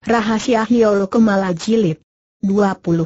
Rahasia Hiol Kemala Jilid 22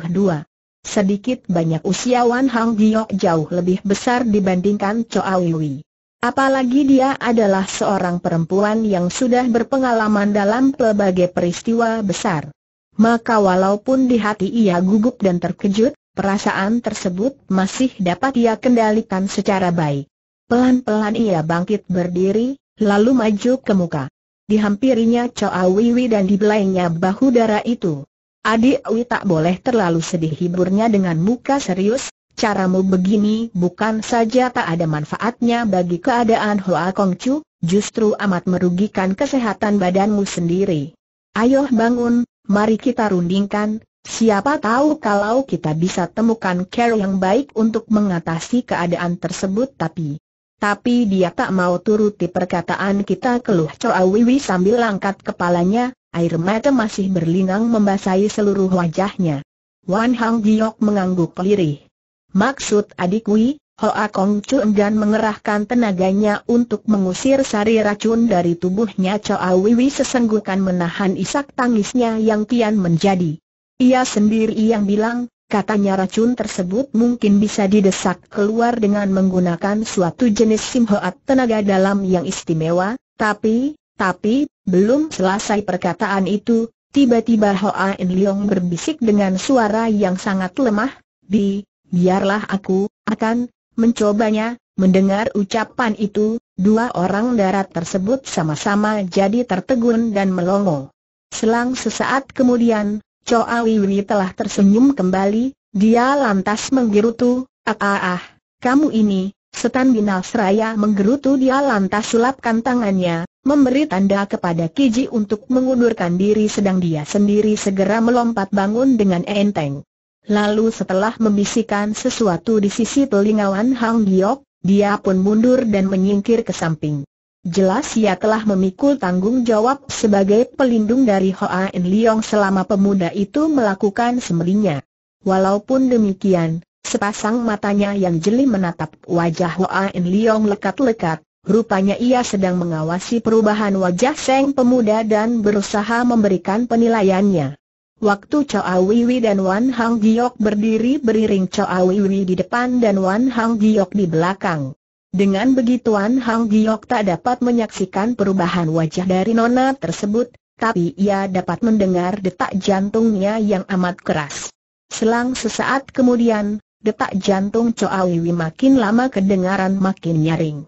Sedikit banyak usia Wan Hang Giok jauh lebih besar dibandingkan Choa Wiwi. Apalagi dia adalah seorang perempuan yang sudah berpengalaman dalam pelbagai peristiwa besar. Maka walaupun di hati ia gugup dan terkejut, perasaan tersebut masih dapat ia kendalikan secara baik. Pelan-pelan ia bangkit berdiri, lalu maju ke muka dihampirinya Choa Wiwi dan dibelainya bahu darah itu. Adik Wi tak boleh terlalu sedih hiburnya dengan muka serius, caramu begini bukan saja tak ada manfaatnya bagi keadaan Hoa Kong Chu, justru amat merugikan kesehatan badanmu sendiri. Ayo bangun, mari kita rundingkan, Siapa tahu kalau kita bisa temukan cara yang baik untuk mengatasi keadaan tersebut tapi tapi dia tak mau turuti perkataan kita keluh Choa Wiwi sambil angkat kepalanya, air mata masih berlinang membasahi seluruh wajahnya. Wan Hang Giok mengangguk lirih. Maksud adik Wi, Hoa Kong Chu dan mengerahkan tenaganya untuk mengusir sari racun dari tubuhnya Choa Wiwi sesenggukan menahan isak tangisnya yang kian menjadi. Ia sendiri yang bilang, Katanya racun tersebut mungkin bisa didesak keluar dengan menggunakan suatu jenis simhoat tenaga dalam yang istimewa, tapi, tapi, belum selesai perkataan itu, tiba-tiba Hoa En Leong berbisik dengan suara yang sangat lemah, Bi, biarlah aku, akan, mencobanya, mendengar ucapan itu, dua orang darat tersebut sama-sama jadi tertegun dan melongo. Selang sesaat kemudian, Choa Wiwi telah tersenyum kembali, dia lantas menggerutu, ah ah ah, kamu ini, setan binal seraya menggerutu dia lantas sulapkan tangannya, memberi tanda kepada Kiji untuk mengundurkan diri sedang dia sendiri segera melompat bangun dengan enteng. Lalu setelah membisikkan sesuatu di sisi telingawan Hang Giok, dia pun mundur dan menyingkir ke samping. Jelas ia telah memikul tanggung jawab sebagai pelindung dari Hoa In Leong selama pemuda itu melakukan semelinya. Walaupun demikian, sepasang matanya yang jeli menatap wajah Hoa In Leong lekat-lekat, rupanya ia sedang mengawasi perubahan wajah Seng pemuda dan berusaha memberikan penilaiannya. Waktu Choa Awiwi dan Wan Hang Giok berdiri beriring Choa Awiwi di depan dan Wan Hang Giok di belakang. Dengan begituan Hang Giok tak dapat menyaksikan perubahan wajah dari nona tersebut, tapi ia dapat mendengar detak jantungnya yang amat keras. Selang sesaat kemudian, detak jantung Wiwi makin lama kedengaran makin nyaring.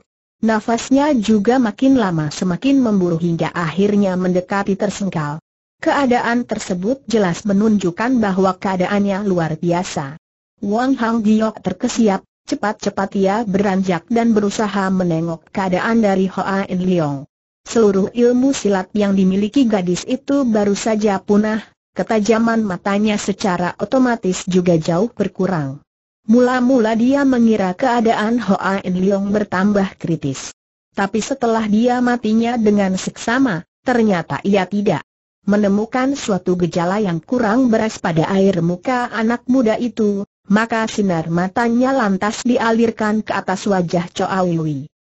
Nafasnya juga makin lama semakin memburu hingga akhirnya mendekati tersengkal. Keadaan tersebut jelas menunjukkan bahwa keadaannya luar biasa. Wang Hang Giok terkesiap Cepat-cepat ia beranjak dan berusaha menengok keadaan dari Hoa In Leong. Seluruh ilmu silat yang dimiliki gadis itu baru saja punah, ketajaman matanya secara otomatis juga jauh berkurang. Mula-mula dia mengira keadaan Hoa In Leong bertambah kritis. Tapi setelah dia matinya dengan seksama, ternyata ia tidak menemukan suatu gejala yang kurang beres pada air muka anak muda itu, maka sinar matanya lantas dialirkan ke atas wajah Choa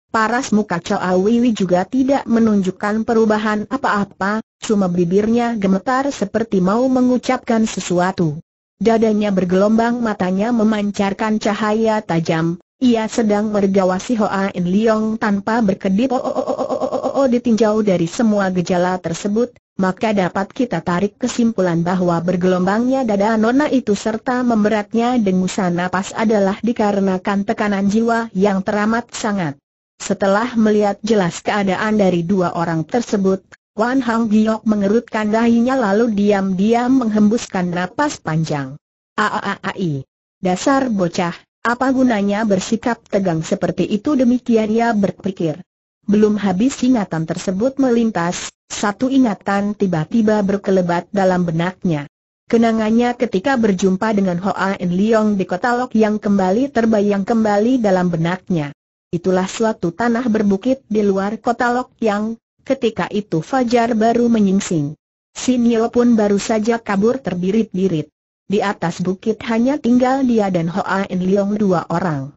Paras muka Choa juga tidak menunjukkan perubahan apa-apa, cuma bibirnya gemetar seperti mau mengucapkan sesuatu. Dadanya bergelombang matanya memancarkan cahaya tajam, ia sedang mergawasi Hoa In Leong tanpa berkedip oh, oh, oh, oh, oh, oh, oh, oh, ditinjau dari semua gejala tersebut, maka dapat kita tarik kesimpulan bahwa bergelombangnya dada Nona itu serta memberatnya dengusan napas adalah dikarenakan tekanan jiwa yang teramat sangat. Setelah melihat jelas keadaan dari dua orang tersebut, Wan Hang Giok mengerutkan dahinya lalu diam-diam menghembuskan napas panjang. Aaai, dasar bocah, apa gunanya bersikap tegang seperti itu demikian ia berpikir. Belum habis ingatan tersebut melintas, satu ingatan tiba-tiba berkelebat dalam benaknya. Kenangannya ketika berjumpa dengan Hoa En Leong di kota Lok yang kembali terbayang kembali dalam benaknya. Itulah suatu tanah berbukit di luar kota Lok yang, ketika itu Fajar baru menyingsing. Sinio pun baru saja kabur terbirit-birit. Di atas bukit hanya tinggal dia dan Hoa En Leong dua orang.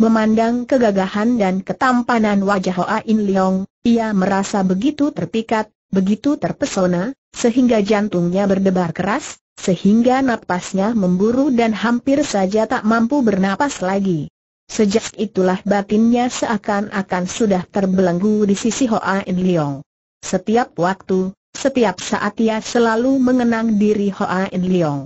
Memandang kegagahan dan ketampanan wajah Hoa In Leong, ia merasa begitu terpikat, begitu terpesona, sehingga jantungnya berdebar keras, sehingga napasnya memburu dan hampir saja tak mampu bernapas lagi. Sejak itulah batinnya seakan-akan sudah terbelenggu di sisi Hoa In Leong. Setiap waktu, setiap saat ia selalu mengenang diri Hoa In Leong.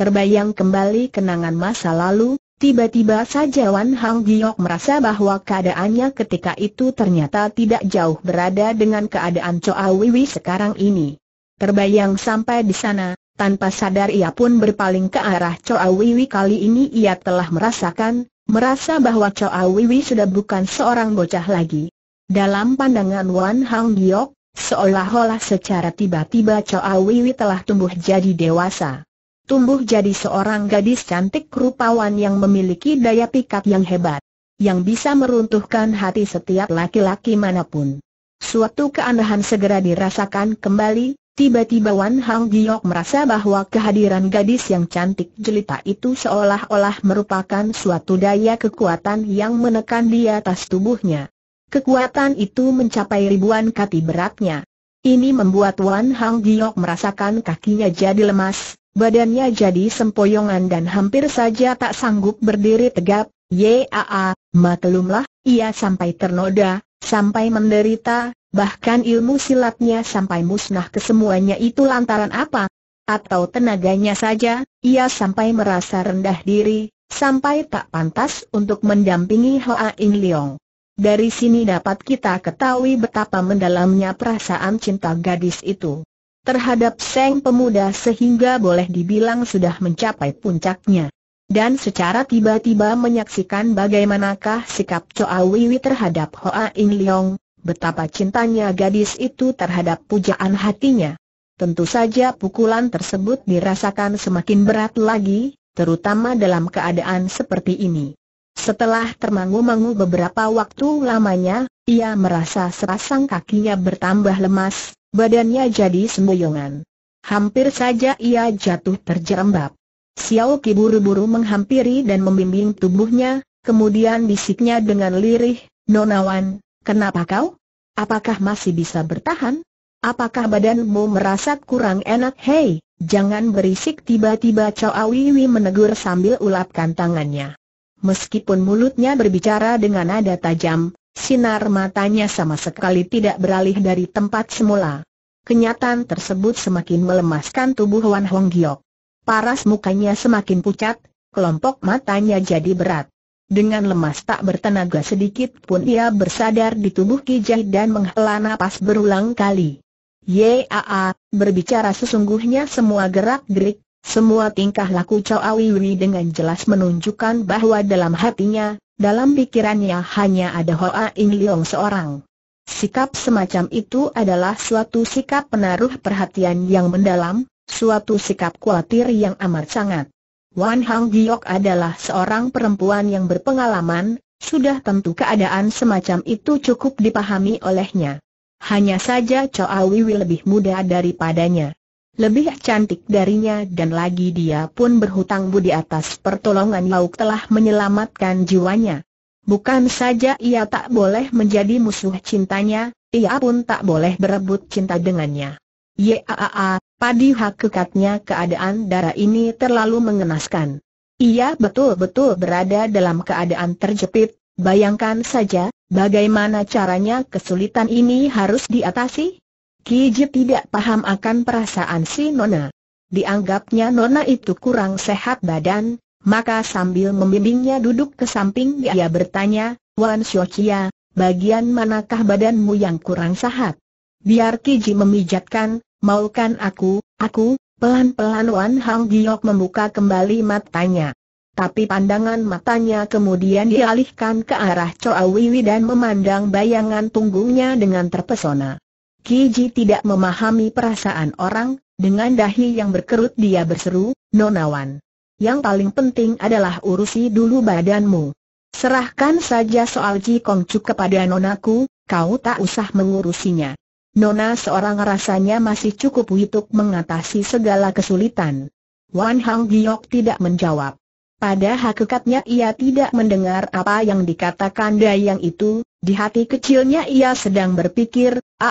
Terbayang kembali kenangan masa lalu, Tiba-tiba saja Wan Hang Giok merasa bahwa keadaannya ketika itu ternyata tidak jauh berada dengan keadaan Choa Wiwi sekarang ini. Terbayang sampai di sana, tanpa sadar ia pun berpaling ke arah Choa Wiwi kali ini ia telah merasakan, merasa bahwa Choa Wiwi sudah bukan seorang bocah lagi. Dalam pandangan Wan Hang Giok, seolah-olah secara tiba-tiba Choa Wiwi telah tumbuh jadi dewasa tumbuh jadi seorang gadis cantik rupawan yang memiliki daya pikat yang hebat, yang bisa meruntuhkan hati setiap laki-laki manapun. Suatu keanehan segera dirasakan kembali, tiba-tiba Wan Hang Giok merasa bahwa kehadiran gadis yang cantik jelita itu seolah-olah merupakan suatu daya kekuatan yang menekan di atas tubuhnya. Kekuatan itu mencapai ribuan kati beratnya. Ini membuat Wan Hang Giok merasakan kakinya jadi lemas, badannya jadi sempoyongan dan hampir saja tak sanggup berdiri tegap. Yaa, maklumlah, ia sampai ternoda, sampai menderita, bahkan ilmu silatnya sampai musnah kesemuanya itu lantaran apa? Atau tenaganya saja, ia sampai merasa rendah diri, sampai tak pantas untuk mendampingi Hoa In Leong. Dari sini dapat kita ketahui betapa mendalamnya perasaan cinta gadis itu terhadap Seng Pemuda sehingga boleh dibilang sudah mencapai puncaknya. Dan secara tiba-tiba menyaksikan bagaimanakah sikap Choa Wiwi terhadap Hoa In Leong, betapa cintanya gadis itu terhadap pujaan hatinya. Tentu saja pukulan tersebut dirasakan semakin berat lagi, terutama dalam keadaan seperti ini. Setelah termangu-mangu beberapa waktu lamanya, ia merasa sepasang kakinya bertambah lemas, Badannya jadi semboyongan. Hampir saja ia jatuh terjerembab. Xiao Qi buru-buru menghampiri dan membimbing tubuhnya, kemudian bisiknya dengan lirih, Nonawan, kenapa kau? Apakah masih bisa bertahan? Apakah badanmu merasa kurang enak? Hei, jangan berisik tiba-tiba Chow Awiwi menegur sambil ulapkan tangannya. Meskipun mulutnya berbicara dengan nada tajam, Sinar matanya sama sekali tidak beralih dari tempat semula. Kenyataan tersebut semakin melemaskan tubuh Wan Hong Giok. Paras mukanya semakin pucat, kelompok matanya jadi berat. Dengan lemas tak bertenaga sedikit pun ia bersadar di tubuh Ki Kijai dan menghela napas berulang kali. Yaa, berbicara sesungguhnya semua gerak-gerik, semua tingkah laku Chow Awiwi dengan jelas menunjukkan bahwa dalam hatinya, dalam pikirannya hanya ada Hoa In Leong seorang. Sikap semacam itu adalah suatu sikap penaruh perhatian yang mendalam, suatu sikap khawatir yang amat sangat. Wan Hang Giok adalah seorang perempuan yang berpengalaman, sudah tentu keadaan semacam itu cukup dipahami olehnya. Hanya saja Choa Wiwi lebih muda daripadanya. Lebih cantik darinya dan lagi dia pun berhutang budi atas pertolongan Lauk telah menyelamatkan jiwanya. Bukan saja ia tak boleh menjadi musuh cintanya, ia pun tak boleh berebut cinta dengannya. Yaaa, padi hakikatnya keadaan darah ini terlalu mengenaskan. Ia betul-betul berada dalam keadaan terjepit, bayangkan saja, bagaimana caranya kesulitan ini harus diatasi? Kiji tidak paham akan perasaan si Nona. Dianggapnya Nona itu kurang sehat badan, maka sambil membimbingnya duduk ke samping dia bertanya, Wan Xiaoqia, bagian manakah badanmu yang kurang sehat? Biar Kiji memijatkan, maukan aku, aku, pelan-pelan Wan Hang Giok membuka kembali matanya. Tapi pandangan matanya kemudian dialihkan ke arah Choa Wiwi dan memandang bayangan punggungnya dengan terpesona. Kiji tidak memahami perasaan orang, dengan dahi yang berkerut dia berseru, Nonawan. Yang paling penting adalah urusi dulu badanmu. Serahkan saja soal Ji Kong Chu kepada nonaku, kau tak usah mengurusinya. Nona seorang rasanya masih cukup hituk mengatasi segala kesulitan. Wan Hang Giok tidak menjawab. Pada hakikatnya ia tidak mendengar apa yang dikatakan Dayang itu, di hati kecilnya ia sedang berpikir, a.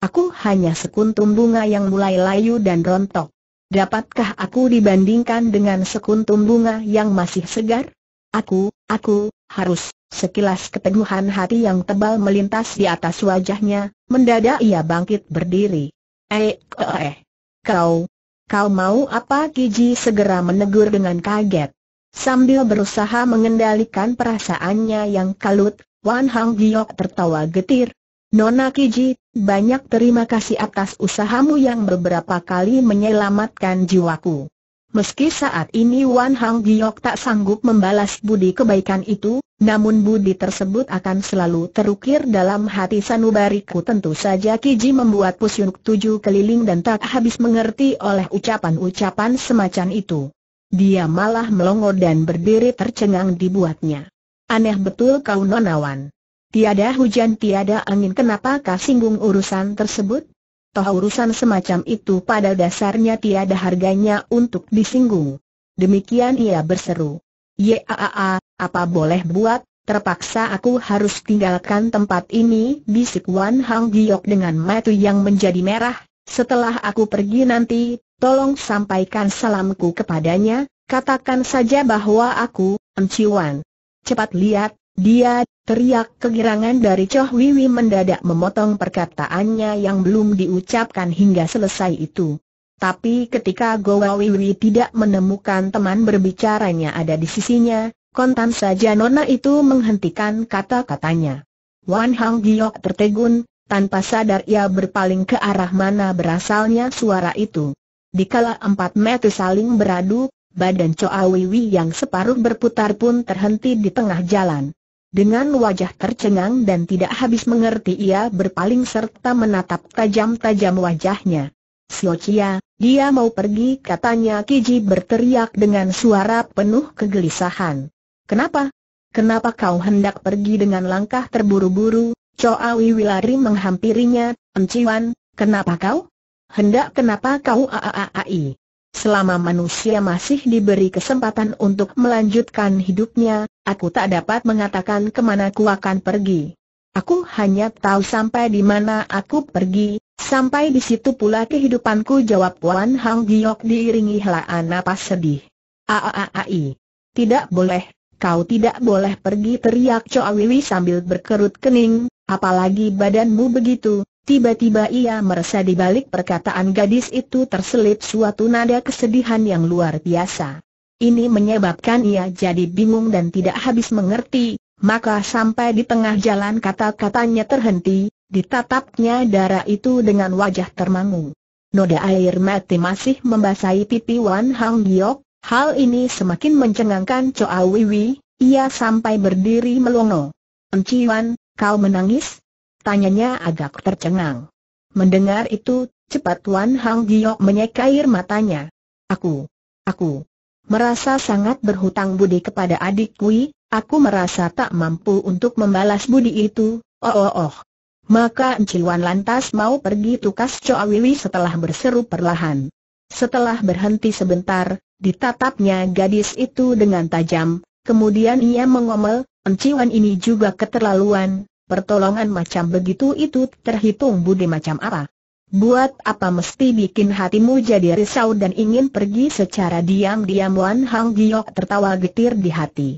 Aku hanya sekuntum bunga yang mulai layu dan rontok. Dapatkah aku dibandingkan dengan sekuntum bunga yang masih segar? Aku, aku, harus, sekilas keteguhan hati yang tebal melintas di atas wajahnya, mendadak ia bangkit berdiri. Eh, eh, kau, Kau mau apa Kiji segera menegur dengan kaget. Sambil berusaha mengendalikan perasaannya yang kalut, Wan Hang Giok tertawa getir. Nona Kiji, banyak terima kasih atas usahamu yang beberapa kali menyelamatkan jiwaku. Meski saat ini Wan Hang Giok tak sanggup membalas budi kebaikan itu, namun budi tersebut akan selalu terukir dalam hati sanubariku tentu saja Kiji membuat pusyuk tujuh keliling dan tak habis mengerti oleh ucapan-ucapan semacam itu. Dia malah melongo dan berdiri tercengang dibuatnya. Aneh betul kau nonawan. Tiada hujan tiada angin kenapa kau singgung urusan tersebut? Toh urusan semacam itu pada dasarnya tiada harganya untuk disinggung. Demikian ia berseru. Yaa, apa boleh buat, terpaksa aku harus tinggalkan tempat ini, bisik Wan Hang Giok dengan mata yang menjadi merah. Setelah aku pergi nanti, tolong sampaikan salamku kepadanya, katakan saja bahwa aku, Emciwan. Cepat lihat, dia, teriak kegirangan dari Choh Wiwi mendadak memotong perkataannya yang belum diucapkan hingga selesai itu. Tapi ketika Goa Wiwi tidak menemukan teman berbicaranya ada di sisinya, Kontan saja Nona itu menghentikan kata-katanya. Wan Hang Giok tertegun, tanpa sadar ia berpaling ke arah mana berasalnya suara itu. Dikala empat meter saling beradu, badan Choa Wiwi yang separuh berputar pun terhenti di tengah jalan. Dengan wajah tercengang dan tidak habis mengerti ia berpaling serta menatap tajam-tajam wajahnya. Sio Chia, dia mau pergi katanya Kiji berteriak dengan suara penuh kegelisahan. Kenapa? Kenapa kau hendak pergi dengan langkah terburu-buru? Wiwi Wilari menghampirinya, Enciwan, kenapa kau? Hendak kenapa kau aaaai? Selama manusia masih diberi kesempatan untuk melanjutkan hidupnya, aku tak dapat mengatakan kemana ku akan pergi. Aku hanya tahu sampai di mana aku pergi, sampai di situ pula kehidupanku jawab Wan Hang Giok diiringi helaan napas sedih. Aaai. Tidak boleh, kau tidak boleh pergi teriak Choa Wiwi sambil berkerut kening, apalagi badanmu begitu. Tiba-tiba ia merasa di balik perkataan gadis itu terselip suatu nada kesedihan yang luar biasa. Ini menyebabkan ia jadi bingung dan tidak habis mengerti, maka sampai di tengah jalan kata-katanya terhenti, ditatapnya darah itu dengan wajah termangu. Noda air mati masih membasahi pipi Wan Hang Giok, Hal ini semakin mencengangkan Choa Wiwi, ia sampai berdiri melongo. Enciwan, kau menangis? Tanyanya agak tercengang. Mendengar itu, cepat Wan Hang Giok menyeka matanya. Aku, aku merasa sangat berhutang budi kepada adik Kui, aku merasa tak mampu untuk membalas budi itu, oh oh oh. Maka Enciwan lantas mau pergi tukas Choa Wiwi setelah berseru perlahan. Setelah berhenti sebentar, Ditatapnya gadis itu dengan tajam, kemudian ia mengomel, enciwan ini juga keterlaluan, pertolongan macam begitu itu terhitung budi macam apa. Buat apa mesti bikin hatimu jadi risau dan ingin pergi secara diam-diam Wan Hang Giok tertawa getir di hati.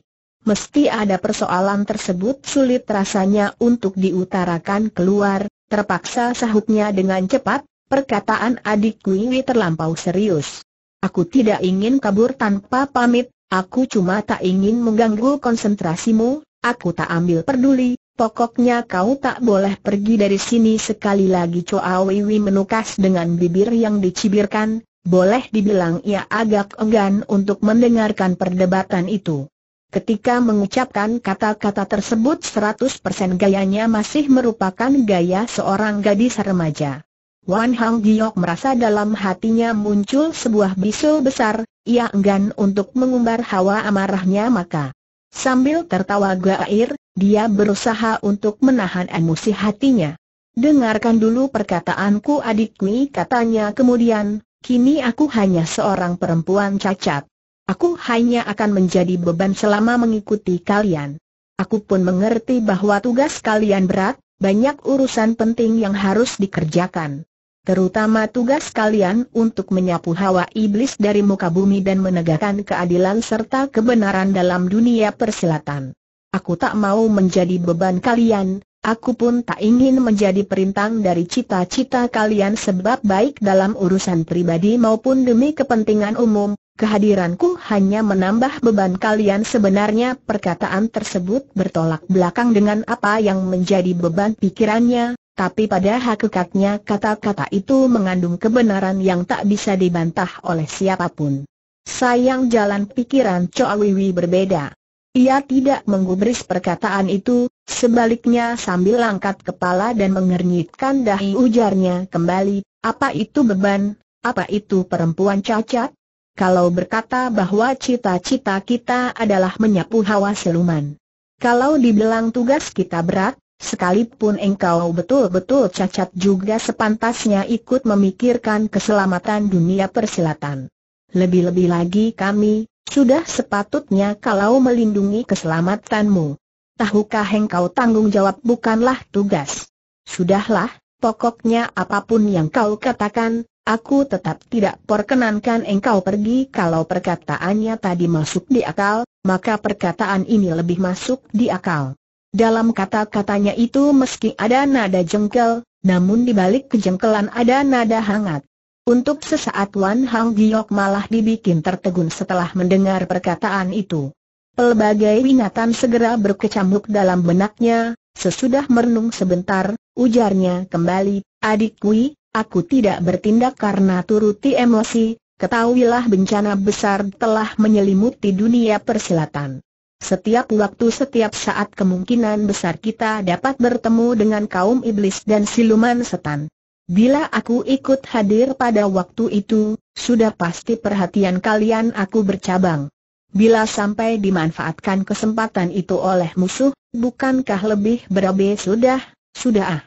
Mesti ada persoalan tersebut sulit rasanya untuk diutarakan keluar, terpaksa sahutnya dengan cepat, perkataan adik Kuiwi terlampau serius. Aku tidak ingin kabur tanpa pamit, aku cuma tak ingin mengganggu konsentrasimu, aku tak ambil peduli, pokoknya kau tak boleh pergi dari sini sekali lagi Choa Wiwi menukas dengan bibir yang dicibirkan, boleh dibilang ia agak enggan untuk mendengarkan perdebatan itu. Ketika mengucapkan kata-kata tersebut 100% gayanya masih merupakan gaya seorang gadis remaja. Wan Hang Giok merasa dalam hatinya muncul sebuah bisul besar, ia enggan untuk mengumbar hawa amarahnya maka. Sambil tertawa air, dia berusaha untuk menahan emosi hatinya. Dengarkan dulu perkataanku adikku katanya kemudian, kini aku hanya seorang perempuan cacat. Aku hanya akan menjadi beban selama mengikuti kalian. Aku pun mengerti bahwa tugas kalian berat, banyak urusan penting yang harus dikerjakan terutama tugas kalian untuk menyapu hawa iblis dari muka bumi dan menegakkan keadilan serta kebenaran dalam dunia persilatan. Aku tak mau menjadi beban kalian, aku pun tak ingin menjadi perintang dari cita-cita kalian sebab baik dalam urusan pribadi maupun demi kepentingan umum, kehadiranku hanya menambah beban kalian sebenarnya perkataan tersebut bertolak belakang dengan apa yang menjadi beban pikirannya, tapi pada hakikatnya kata-kata itu mengandung kebenaran yang tak bisa dibantah oleh siapapun. Sayang jalan pikiran Choa Wiwi berbeda. Ia tidak menggubris perkataan itu, sebaliknya sambil angkat kepala dan mengernyitkan dahi ujarnya kembali, apa itu beban, apa itu perempuan cacat? Kalau berkata bahwa cita-cita kita adalah menyapu hawa seluman, Kalau dibilang tugas kita berat, Sekalipun engkau betul-betul cacat juga sepantasnya ikut memikirkan keselamatan dunia persilatan. Lebih-lebih lagi kami, sudah sepatutnya kalau melindungi keselamatanmu. Tahukah engkau tanggung jawab bukanlah tugas. Sudahlah, pokoknya apapun yang kau katakan, aku tetap tidak perkenankan engkau pergi kalau perkataannya tadi masuk di akal, maka perkataan ini lebih masuk di akal. Dalam kata-katanya itu meski ada nada jengkel, namun dibalik kejengkelan ada nada hangat. Untuk sesaat Wan Hang Giok malah dibikin tertegun setelah mendengar perkataan itu. Pelbagai ingatan segera berkecamuk dalam benaknya, sesudah merenung sebentar, ujarnya kembali, adik Kui, aku tidak bertindak karena turuti emosi, ketahuilah bencana besar telah menyelimuti dunia persilatan. Setiap waktu setiap saat kemungkinan besar kita dapat bertemu dengan kaum iblis dan siluman setan. Bila aku ikut hadir pada waktu itu, sudah pasti perhatian kalian aku bercabang. Bila sampai dimanfaatkan kesempatan itu oleh musuh, bukankah lebih berabe sudah, sudah ah.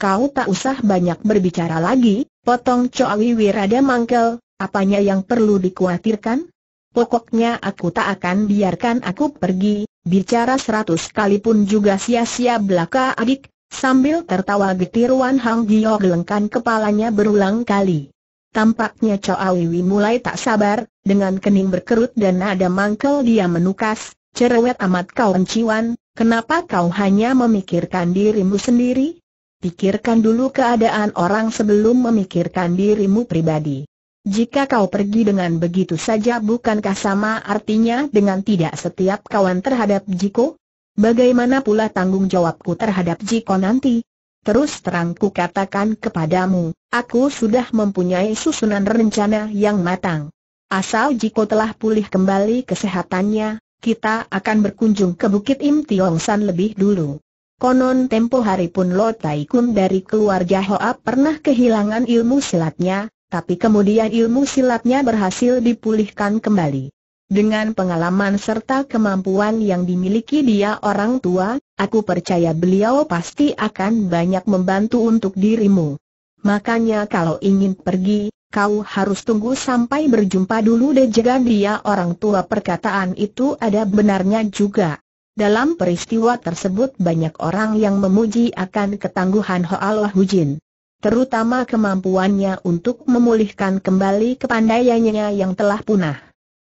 Kau tak usah banyak berbicara lagi, potong Coawi Wirada mangkel, apanya yang perlu dikhawatirkan? Pokoknya aku tak akan biarkan aku pergi, bicara seratus kali pun juga sia-sia belaka adik, sambil tertawa getir Wan Hang Gio gelengkan kepalanya berulang kali. Tampaknya Choa Wiwi mulai tak sabar, dengan kening berkerut dan nada mangkel dia menukas, cerewet amat kau enciwan, kenapa kau hanya memikirkan dirimu sendiri? Pikirkan dulu keadaan orang sebelum memikirkan dirimu pribadi. Jika kau pergi dengan begitu saja bukankah sama artinya dengan tidak setiap kawan terhadap Jiko? Bagaimana pula tanggung jawabku terhadap Jiko nanti? Terus terang ku katakan kepadamu, aku sudah mempunyai susunan rencana yang matang. Asal Jiko telah pulih kembali kesehatannya, kita akan berkunjung ke Bukit Im Tiong San lebih dulu. Konon tempo hari pun Lo Tai Kun dari keluarga Hoa pernah kehilangan ilmu silatnya, tapi kemudian ilmu silatnya berhasil dipulihkan kembali. Dengan pengalaman serta kemampuan yang dimiliki dia orang tua, aku percaya beliau pasti akan banyak membantu untuk dirimu. Makanya kalau ingin pergi, kau harus tunggu sampai berjumpa dulu deh jaga dia orang tua perkataan itu ada benarnya juga. Dalam peristiwa tersebut banyak orang yang memuji akan ketangguhan Hoa Allah Hujin terutama kemampuannya untuk memulihkan kembali kepandaiannya yang telah punah.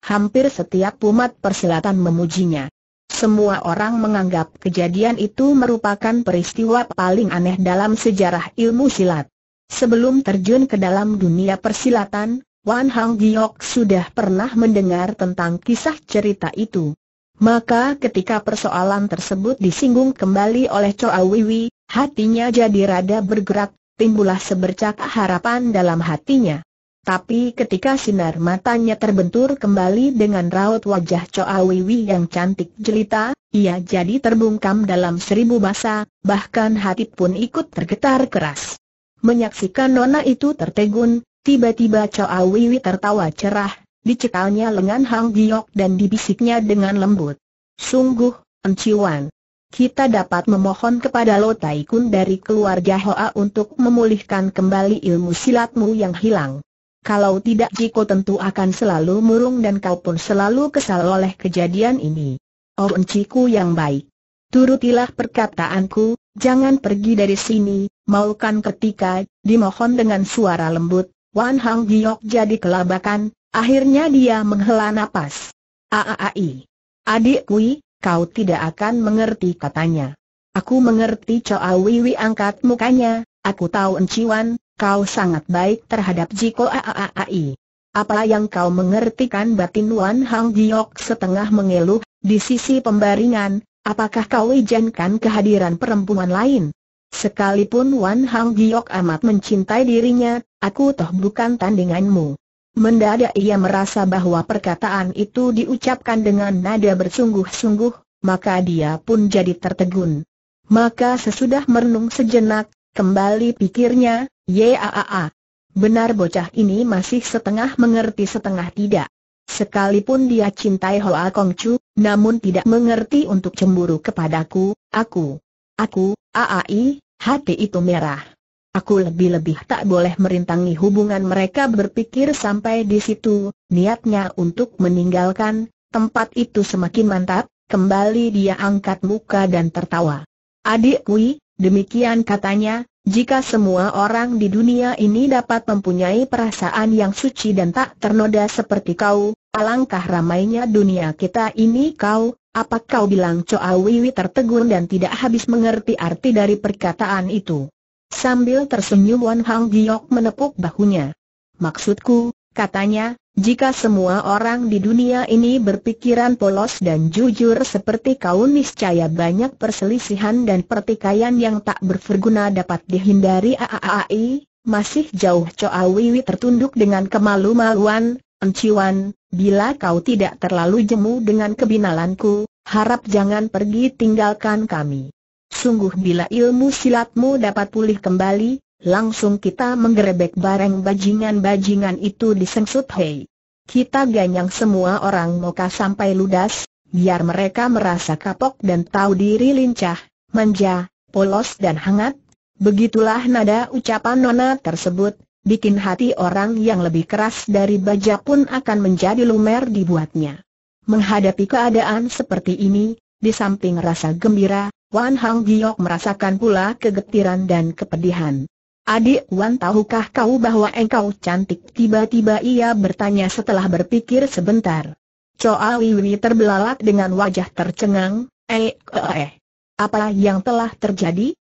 Hampir setiap umat persilatan memujinya. Semua orang menganggap kejadian itu merupakan peristiwa paling aneh dalam sejarah ilmu silat. Sebelum terjun ke dalam dunia persilatan, Wan Hang Giok sudah pernah mendengar tentang kisah cerita itu. Maka ketika persoalan tersebut disinggung kembali oleh Choa Wiwi, hatinya jadi rada bergerak timbullah sebercak harapan dalam hatinya. Tapi ketika sinar matanya terbentur kembali dengan raut wajah Choa Wiwi yang cantik jelita, ia jadi terbungkam dalam seribu basa, bahkan hati pun ikut tergetar keras. Menyaksikan nona itu tertegun, tiba-tiba Choa Wiwi tertawa cerah, dicekalnya lengan Hang Giok dan dibisiknya dengan lembut. Sungguh, Enciwan kita dapat memohon kepada Lo Tai Kun dari keluarga Hoa untuk memulihkan kembali ilmu silatmu yang hilang. Kalau tidak Jiko tentu akan selalu murung dan kau pun selalu kesal oleh kejadian ini. Oh enciku yang baik. Turutilah perkataanku, jangan pergi dari sini, maukan ketika, dimohon dengan suara lembut, Wan Hang Giok jadi kelabakan, akhirnya dia menghela napas. Aaai. Adik kui, kau tidak akan mengerti katanya. Aku mengerti Choa Wiwi angkat mukanya, aku tahu Enciwan, kau sangat baik terhadap Jiko Aaai. Apa yang kau mengerti kan batin Wan Hang Giok setengah mengeluh, di sisi pembaringan, apakah kau izinkan kehadiran perempuan lain? Sekalipun Wan Hang Giok amat mencintai dirinya, aku toh bukan tandinganmu. Mendadak ia merasa bahwa perkataan itu diucapkan dengan nada bersungguh-sungguh, maka dia pun jadi tertegun. Maka sesudah merenung sejenak, kembali pikirnya, yaaa, benar bocah ini masih setengah mengerti setengah tidak. Sekalipun dia cintai Hoa Kong Chu, namun tidak mengerti untuk cemburu kepadaku, aku, aku, aai, hati itu merah. Aku lebih-lebih tak boleh merintangi hubungan mereka berpikir sampai di situ, niatnya untuk meninggalkan tempat itu semakin mantap, kembali dia angkat muka dan tertawa. Adik Kui, demikian katanya, jika semua orang di dunia ini dapat mempunyai perasaan yang suci dan tak ternoda seperti kau, alangkah ramainya dunia kita ini kau, apa kau bilang Choa Wiwi tertegun dan tidak habis mengerti arti dari perkataan itu. Sambil tersenyum Wan Hang Giok menepuk bahunya. Maksudku, katanya, jika semua orang di dunia ini berpikiran polos dan jujur seperti kau niscaya banyak perselisihan dan pertikaian yang tak berguna dapat dihindari AAAI, masih jauh Choa Wiwi tertunduk dengan kemalu-maluan, Enciwan, bila kau tidak terlalu jemu dengan kebinalanku, harap jangan pergi tinggalkan kami. Sungguh bila ilmu silatmu dapat pulih kembali, langsung kita menggerebek bareng bajingan-bajingan itu di Sengsut Hei. Kita ganyang semua orang moka sampai ludas, biar mereka merasa kapok dan tahu diri lincah, manja, polos dan hangat. Begitulah nada ucapan Nona tersebut, bikin hati orang yang lebih keras dari baja pun akan menjadi lumer dibuatnya. Menghadapi keadaan seperti ini, di samping rasa gembira, Wan Hang Giok merasakan pula kegetiran dan kepedihan. Adik Wan tahukah kau bahwa engkau cantik? Tiba-tiba ia bertanya setelah berpikir sebentar. Choa Wiwi terbelalak dengan wajah tercengang, eh, eh, eh. eh apa yang telah terjadi?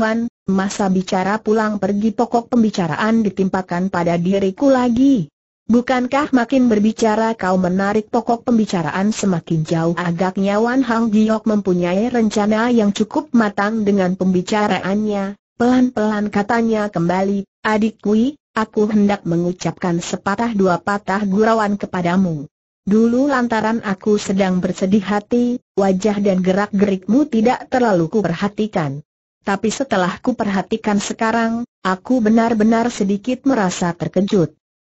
Wan, masa bicara pulang pergi pokok pembicaraan ditimpakan pada diriku lagi. Bukankah makin berbicara kau menarik pokok pembicaraan semakin jauh agaknya Wan Hang Giok mempunyai rencana yang cukup matang dengan pembicaraannya, pelan-pelan katanya kembali, adik Kui, aku hendak mengucapkan sepatah dua patah gurauan kepadamu. Dulu lantaran aku sedang bersedih hati, wajah dan gerak-gerikmu tidak terlalu kuperhatikan. Tapi setelah ku perhatikan sekarang, aku benar-benar sedikit merasa terkejut.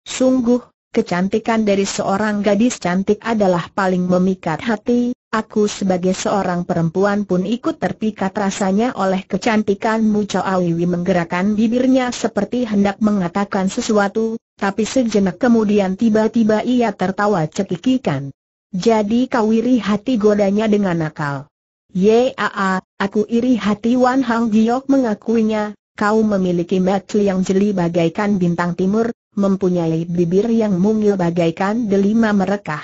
Sungguh, kecantikan dari seorang gadis cantik adalah paling memikat hati, aku sebagai seorang perempuan pun ikut terpikat rasanya oleh kecantikanmu Chow Awiwi menggerakkan bibirnya seperti hendak mengatakan sesuatu, tapi sejenak kemudian tiba-tiba ia tertawa cekikikan. Jadi kau iri hati godanya dengan nakal. Yaa, aku iri hati Wan Hang Giok mengakuinya, kau memiliki mata yang jeli bagaikan bintang timur, mempunyai bibir yang mungil bagaikan delima merekah.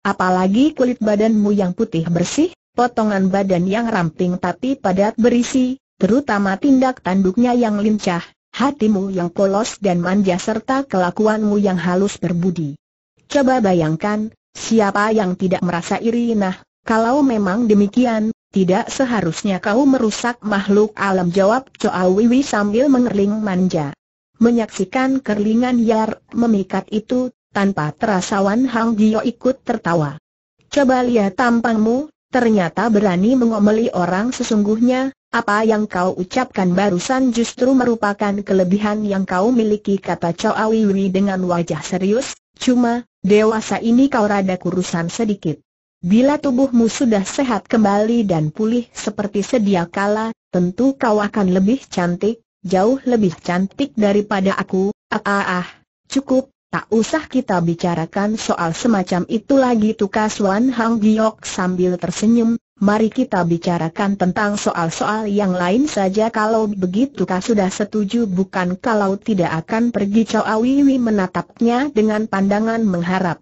Apalagi kulit badanmu yang putih bersih, potongan badan yang ramping tapi padat berisi, terutama tindak tanduknya yang lincah, hatimu yang kolos dan manja serta kelakuanmu yang halus berbudi. Coba bayangkan, siapa yang tidak merasa iri nah, kalau memang demikian, tidak seharusnya kau merusak makhluk alam jawab Choa Wiwi sambil mengerling manja. Menyaksikan kerlingan Yar memikat itu, tanpa terasa Wan Hang Gio ikut tertawa. Coba lihat tampangmu, ternyata berani mengomeli orang sesungguhnya, apa yang kau ucapkan barusan justru merupakan kelebihan yang kau miliki kata Choa Wiwi dengan wajah serius, cuma, dewasa ini kau rada kurusan sedikit. Bila tubuhmu sudah sehat kembali dan pulih seperti sedia kala, tentu kau akan lebih cantik, jauh lebih cantik daripada aku, ah ah ah, cukup, tak usah kita bicarakan soal semacam itu lagi tukas Wan Hang Giok sambil tersenyum, mari kita bicarakan tentang soal-soal yang lain saja kalau begitu kau sudah setuju bukan kalau tidak akan pergi Chow Wiwi menatapnya dengan pandangan mengharap.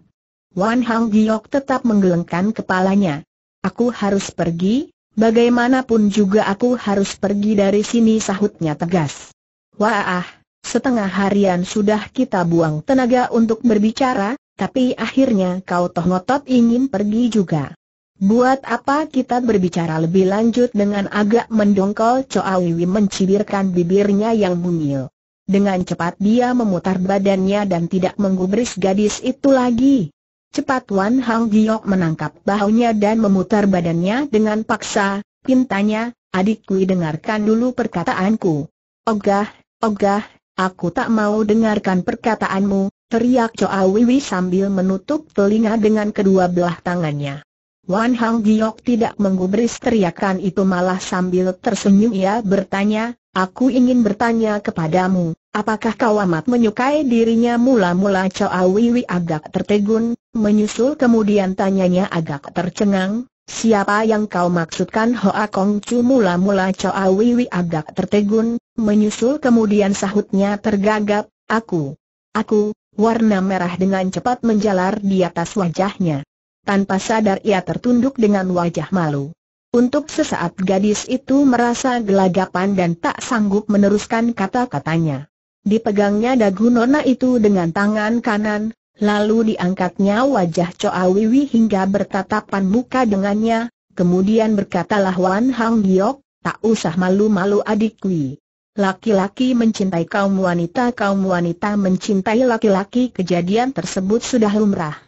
Wan Hang Giok tetap menggelengkan kepalanya. Aku harus pergi, Bagaimanapun juga aku harus pergi dari sini sahutnya tegas. Wah, setengah harian sudah kita buang tenaga untuk berbicara, tapi akhirnya kau toh ngotot ingin pergi juga. Buat apa kita berbicara lebih lanjut dengan agak mendongkol Coa Wiwi mencibirkan bibirnya yang mungil. Dengan cepat dia memutar badannya dan tidak menggubris gadis itu lagi. Cepat Wan Hang Giok menangkap bahunya dan memutar badannya dengan paksa, pintanya, adikku dengarkan dulu perkataanku. Ogah, ogah, aku tak mau dengarkan perkataanmu, teriak Choa Wiwi sambil menutup telinga dengan kedua belah tangannya. Wan Hang Giok tidak menggubris teriakan itu malah sambil tersenyum ia bertanya, aku ingin bertanya kepadamu, Apakah kau amat menyukai dirinya mula-mula Choa Wiwi agak tertegun, Menyusul kemudian tanyanya agak tercengang, siapa yang kau maksudkan Hoa Kong Chu mula-mula Choa Wiwi agak tertegun, menyusul kemudian sahutnya tergagap, aku, aku, warna merah dengan cepat menjalar di atas wajahnya. Tanpa sadar ia tertunduk dengan wajah malu. Untuk sesaat gadis itu merasa gelagapan dan tak sanggup meneruskan kata-katanya. Dipegangnya dagu nona itu dengan tangan kanan, Lalu diangkatnya wajah Choa Wiwi hingga bertatapan muka dengannya, kemudian berkatalah Wan Hang Giok, tak usah malu-malu adikku. Laki-laki mencintai kaum wanita, kaum wanita mencintai laki-laki kejadian tersebut sudah lumrah.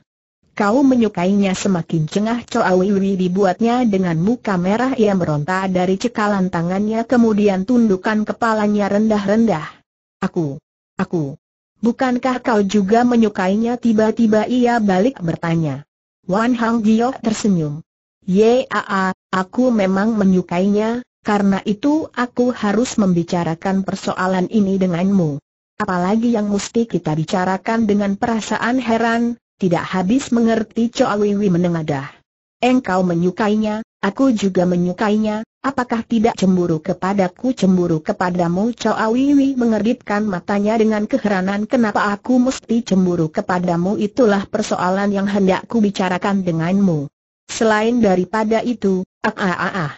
Kau menyukainya semakin cengah Choa Wiwi dibuatnya dengan muka merah ia meronta dari cekalan tangannya kemudian tundukan kepalanya rendah-rendah. Aku, aku, Bukankah kau juga menyukainya? Tiba-tiba ia balik bertanya. Wan Hang Gio tersenyum. Yaa, aku memang menyukainya, karena itu aku harus membicarakan persoalan ini denganmu. Apalagi yang mesti kita bicarakan dengan perasaan heran, tidak habis mengerti Choa Wiwi menengadah. Engkau menyukainya, aku juga menyukainya, apakah tidak cemburu kepadaku cemburu kepadamu Chow Wiwi mengeritkan matanya dengan keheranan kenapa aku mesti cemburu kepadamu itulah persoalan yang hendakku bicarakan denganmu. Selain daripada itu, ah ah ah ah.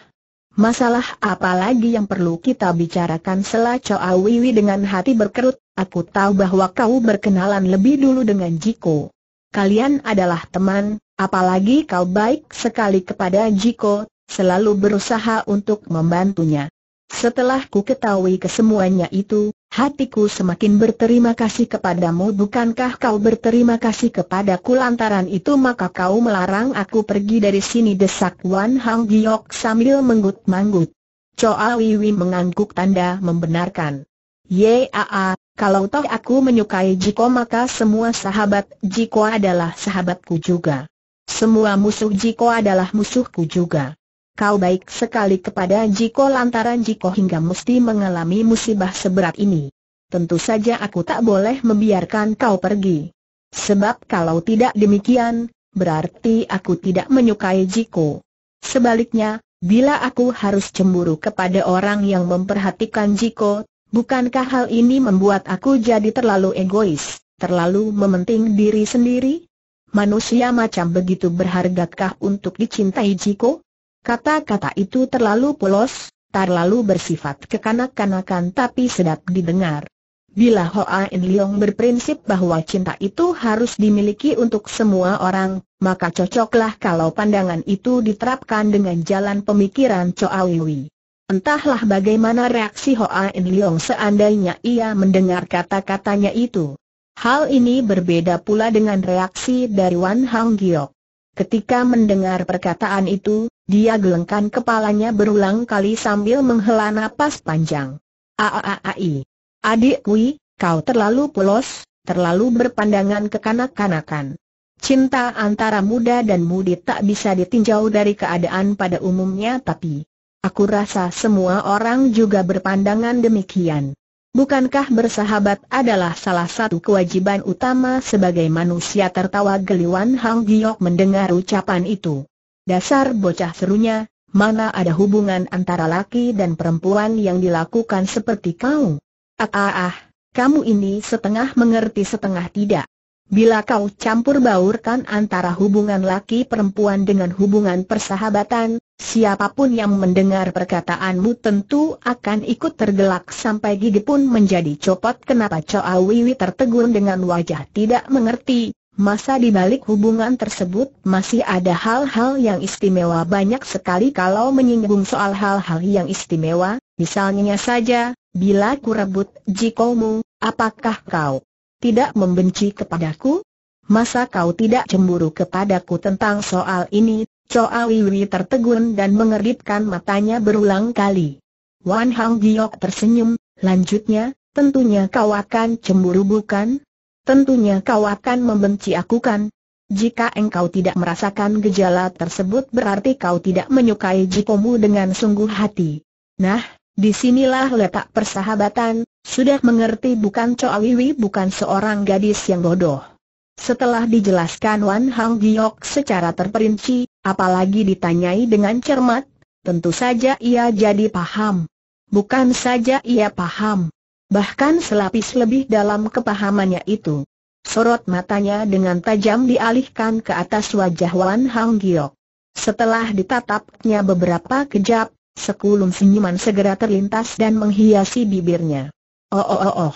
Masalah apa lagi yang perlu kita bicarakan Selah Chow Wiwi dengan hati berkerut, aku tahu bahwa kau berkenalan lebih dulu dengan Jiko. Kalian adalah teman, Apalagi kau baik sekali kepada Jiko, selalu berusaha untuk membantunya. Setelah ku ketahui kesemuanya itu, hatiku semakin berterima kasih kepadamu Bukankah kau berterima kasih kepadaku lantaran itu maka kau melarang aku pergi dari sini desak Wan Hang Giok sambil menggut-manggut Choa Wiwi mengangguk tanda membenarkan Yaa, kalau toh aku menyukai Jiko maka semua sahabat Jiko adalah sahabatku juga semua musuh Jiko adalah musuhku juga. Kau baik sekali kepada Jiko lantaran Jiko hingga mesti mengalami musibah seberat ini. Tentu saja aku tak boleh membiarkan kau pergi. Sebab kalau tidak demikian, berarti aku tidak menyukai Jiko. Sebaliknya, bila aku harus cemburu kepada orang yang memperhatikan Jiko, bukankah hal ini membuat aku jadi terlalu egois, terlalu mementing diri sendiri? Manusia macam begitu berhargakah untuk dicintai Jiko? Kata-kata itu terlalu polos, terlalu bersifat kekanak-kanakan tapi sedap didengar. Bila Hoa In Leong berprinsip bahwa cinta itu harus dimiliki untuk semua orang, maka cocoklah kalau pandangan itu diterapkan dengan jalan pemikiran Choa Wei. Entahlah bagaimana reaksi Hoa In Leong seandainya ia mendengar kata-katanya itu. Hal ini berbeda pula dengan reaksi dari Wan Hang Giok. Ketika mendengar perkataan itu, dia gelengkan kepalanya berulang kali sambil menghela nafas panjang. Aaai. Adik Kui, kau terlalu polos, terlalu berpandangan kekanak-kanakan. Cinta antara muda dan mudi tak bisa ditinjau dari keadaan pada umumnya tapi aku rasa semua orang juga berpandangan demikian. Bukankah bersahabat adalah salah satu kewajiban utama sebagai manusia tertawa geliwan Hang Giok mendengar ucapan itu. Dasar bocah serunya, mana ada hubungan antara laki dan perempuan yang dilakukan seperti kau? Ah ah ah, kamu ini setengah mengerti setengah tidak. Bila kau campur baurkan antara hubungan laki perempuan dengan hubungan persahabatan, siapapun yang mendengar perkataanmu tentu akan ikut tergelak sampai gigi pun menjadi copot kenapa Choa Wiwi tertegun dengan wajah tidak mengerti, masa di balik hubungan tersebut masih ada hal-hal yang istimewa banyak sekali kalau menyinggung soal hal-hal yang istimewa, misalnya saja, bila ku rebut jikomu, apakah kau tidak membenci kepadaku? Masa kau tidak cemburu kepadaku tentang soal ini? Choa Wiwi tertegun dan mengerdipkan matanya berulang kali. Wan Hang Giok tersenyum, lanjutnya, tentunya kau akan cemburu bukan? Tentunya kau akan membenci aku kan? Jika engkau tidak merasakan gejala tersebut berarti kau tidak menyukai jikomu dengan sungguh hati. Nah, disinilah letak persahabatan, sudah mengerti bukan Chow Wiwi bukan seorang gadis yang bodoh. Setelah dijelaskan Wan Hang Giok secara terperinci, apalagi ditanyai dengan cermat, tentu saja ia jadi paham. Bukan saja ia paham, bahkan selapis lebih dalam kepahamannya itu. Sorot matanya dengan tajam dialihkan ke atas wajah Wan Hang Giok. Setelah ditatapnya beberapa kejap, sekulum senyuman segera terlintas dan menghiasi bibirnya. Oh oh oh oh.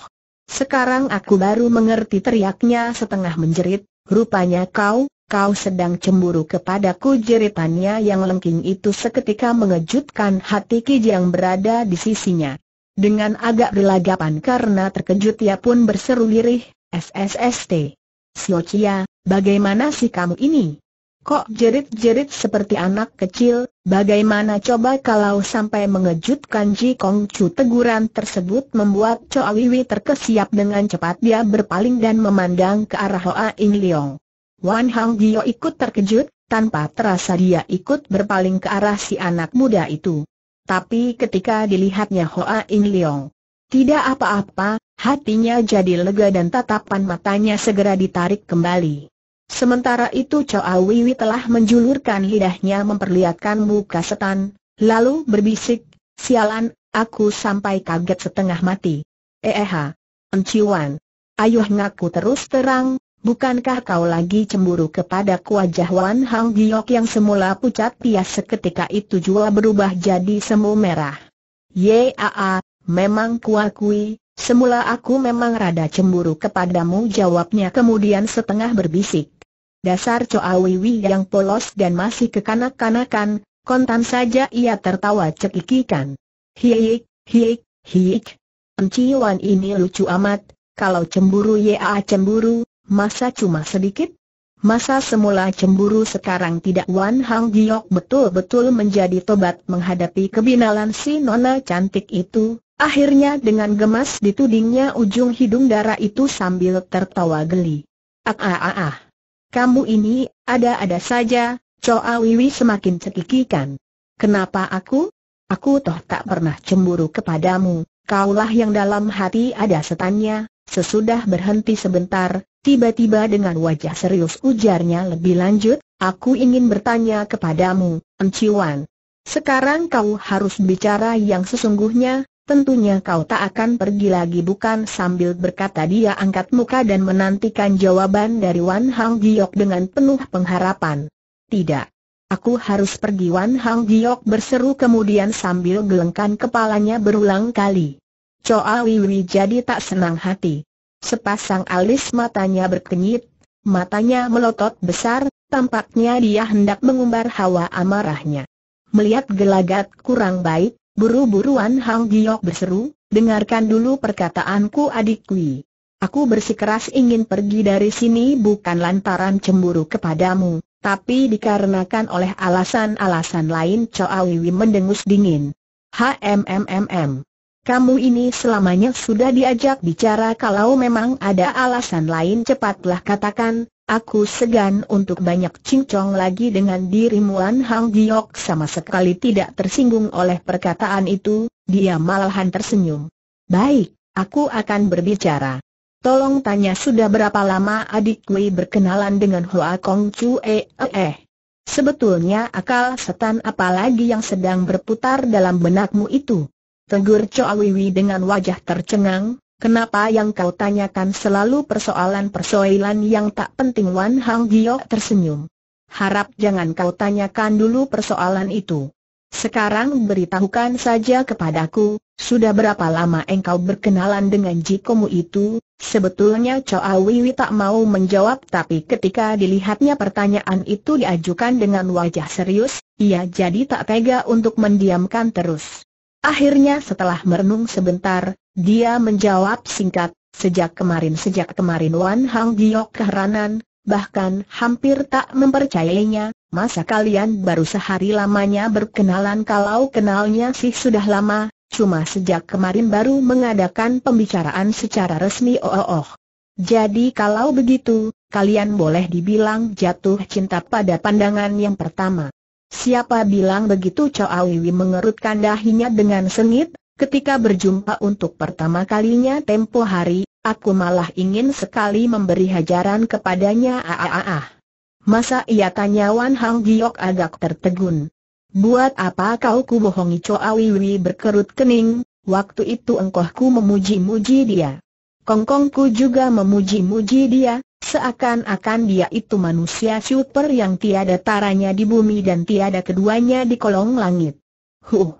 Sekarang aku baru mengerti teriaknya setengah menjerit, rupanya kau, kau sedang cemburu kepadaku jeritannya yang lengking itu seketika mengejutkan hati Ki yang berada di sisinya. Dengan agak gelagapan karena terkejut ia pun berseru lirih, SSST. Siocia, bagaimana sih kamu ini? Kok jerit-jerit seperti anak kecil, bagaimana coba kalau sampai mengejutkan Ji Kong Chu teguran tersebut membuat Cho Wiwi terkesiap dengan cepat dia berpaling dan memandang ke arah Hoa In Leong. Wan Hang Gio ikut terkejut, tanpa terasa dia ikut berpaling ke arah si anak muda itu. Tapi ketika dilihatnya Hoa In Leong, tidak apa-apa, hatinya jadi lega dan tatapan matanya segera ditarik kembali. Sementara itu Choa Wiwi telah menjulurkan lidahnya memperlihatkan muka setan, lalu berbisik, sialan, aku sampai kaget setengah mati. Eha, Enciwan, ayuh ngaku terus terang, bukankah kau lagi cemburu kepada wajah Wan Hang Giok yang semula pucat pias seketika itu jua berubah jadi semu merah. Yaa, memang kuakui, semula aku memang rada cemburu kepadamu jawabnya kemudian setengah berbisik dasar Choa Wiwi yang polos dan masih kekanak-kanakan, kontan saja ia tertawa cekikikan. Hiik, hiik, hiik. Enciwan ini lucu amat, kalau cemburu ya cemburu, masa cuma sedikit? Masa semula cemburu sekarang tidak Wan Hang Giok betul-betul menjadi tobat menghadapi kebinalan si nona cantik itu, akhirnya dengan gemas ditudingnya ujung hidung darah itu sambil tertawa geli. Ah ah ah ah kamu ini, ada-ada saja, Choa Wiwi semakin cekikikan. Kenapa aku? Aku toh tak pernah cemburu kepadamu, kaulah yang dalam hati ada setannya, sesudah berhenti sebentar, tiba-tiba dengan wajah serius ujarnya lebih lanjut, aku ingin bertanya kepadamu, Enciwan. Sekarang kau harus bicara yang sesungguhnya, Tentunya kau tak akan pergi lagi bukan sambil berkata dia angkat muka dan menantikan jawaban dari Wan Hang Giok dengan penuh pengharapan. Tidak. Aku harus pergi Wan Hang Giok berseru kemudian sambil gelengkan kepalanya berulang kali. Choa Wiwi jadi tak senang hati. Sepasang alis matanya berkenyit, matanya melotot besar, tampaknya dia hendak mengumbar hawa amarahnya. Melihat gelagat kurang baik, Buru-buruan Hang Giok berseru, dengarkan dulu perkataanku adik Kui. Aku bersikeras ingin pergi dari sini bukan lantaran cemburu kepadamu, tapi dikarenakan oleh alasan-alasan lain Choa Wiwi mendengus dingin. HMMMM. Kamu ini selamanya sudah diajak bicara kalau memang ada alasan lain cepatlah katakan, Aku segan untuk banyak cincong lagi dengan dirimu An Hang Giok sama sekali tidak tersinggung oleh perkataan itu, dia malahan tersenyum. Baik, aku akan berbicara. Tolong tanya sudah berapa lama adik Wei berkenalan dengan Hoa Kong Chu eh E. Sebetulnya akal setan apalagi yang sedang berputar dalam benakmu itu? Tegur Choa Wiwi dengan wajah tercengang, Kenapa yang kau tanyakan selalu persoalan-persoalan yang tak penting Wan Hang Gio tersenyum. Harap jangan kau tanyakan dulu persoalan itu. Sekarang beritahukan saja kepadaku, sudah berapa lama engkau berkenalan dengan jikomu itu? Sebetulnya Choa Wiwi tak mau menjawab tapi ketika dilihatnya pertanyaan itu diajukan dengan wajah serius, ia jadi tak tega untuk mendiamkan terus. Akhirnya setelah merenung sebentar, dia menjawab singkat, sejak kemarin sejak kemarin Wan Hang Giok keheranan, bahkan hampir tak mempercayainya, masa kalian baru sehari lamanya berkenalan kalau kenalnya sih sudah lama, cuma sejak kemarin baru mengadakan pembicaraan secara resmi oh oh. oh. Jadi kalau begitu, kalian boleh dibilang jatuh cinta pada pandangan yang pertama. Siapa bilang begitu Chow Awiwi mengerutkan dahinya dengan sengit, Ketika berjumpa untuk pertama kalinya tempo hari, aku malah ingin sekali memberi hajaran kepadanya. Aaah. Masa ia tanya Wan Hang Giok agak tertegun. Buat apa kau kubohongi Choa Wiwi berkerut kening, waktu itu engkohku memuji-muji dia. Kongkongku juga memuji-muji dia, seakan-akan dia itu manusia super yang tiada taranya di bumi dan tiada keduanya di kolong langit. Huh!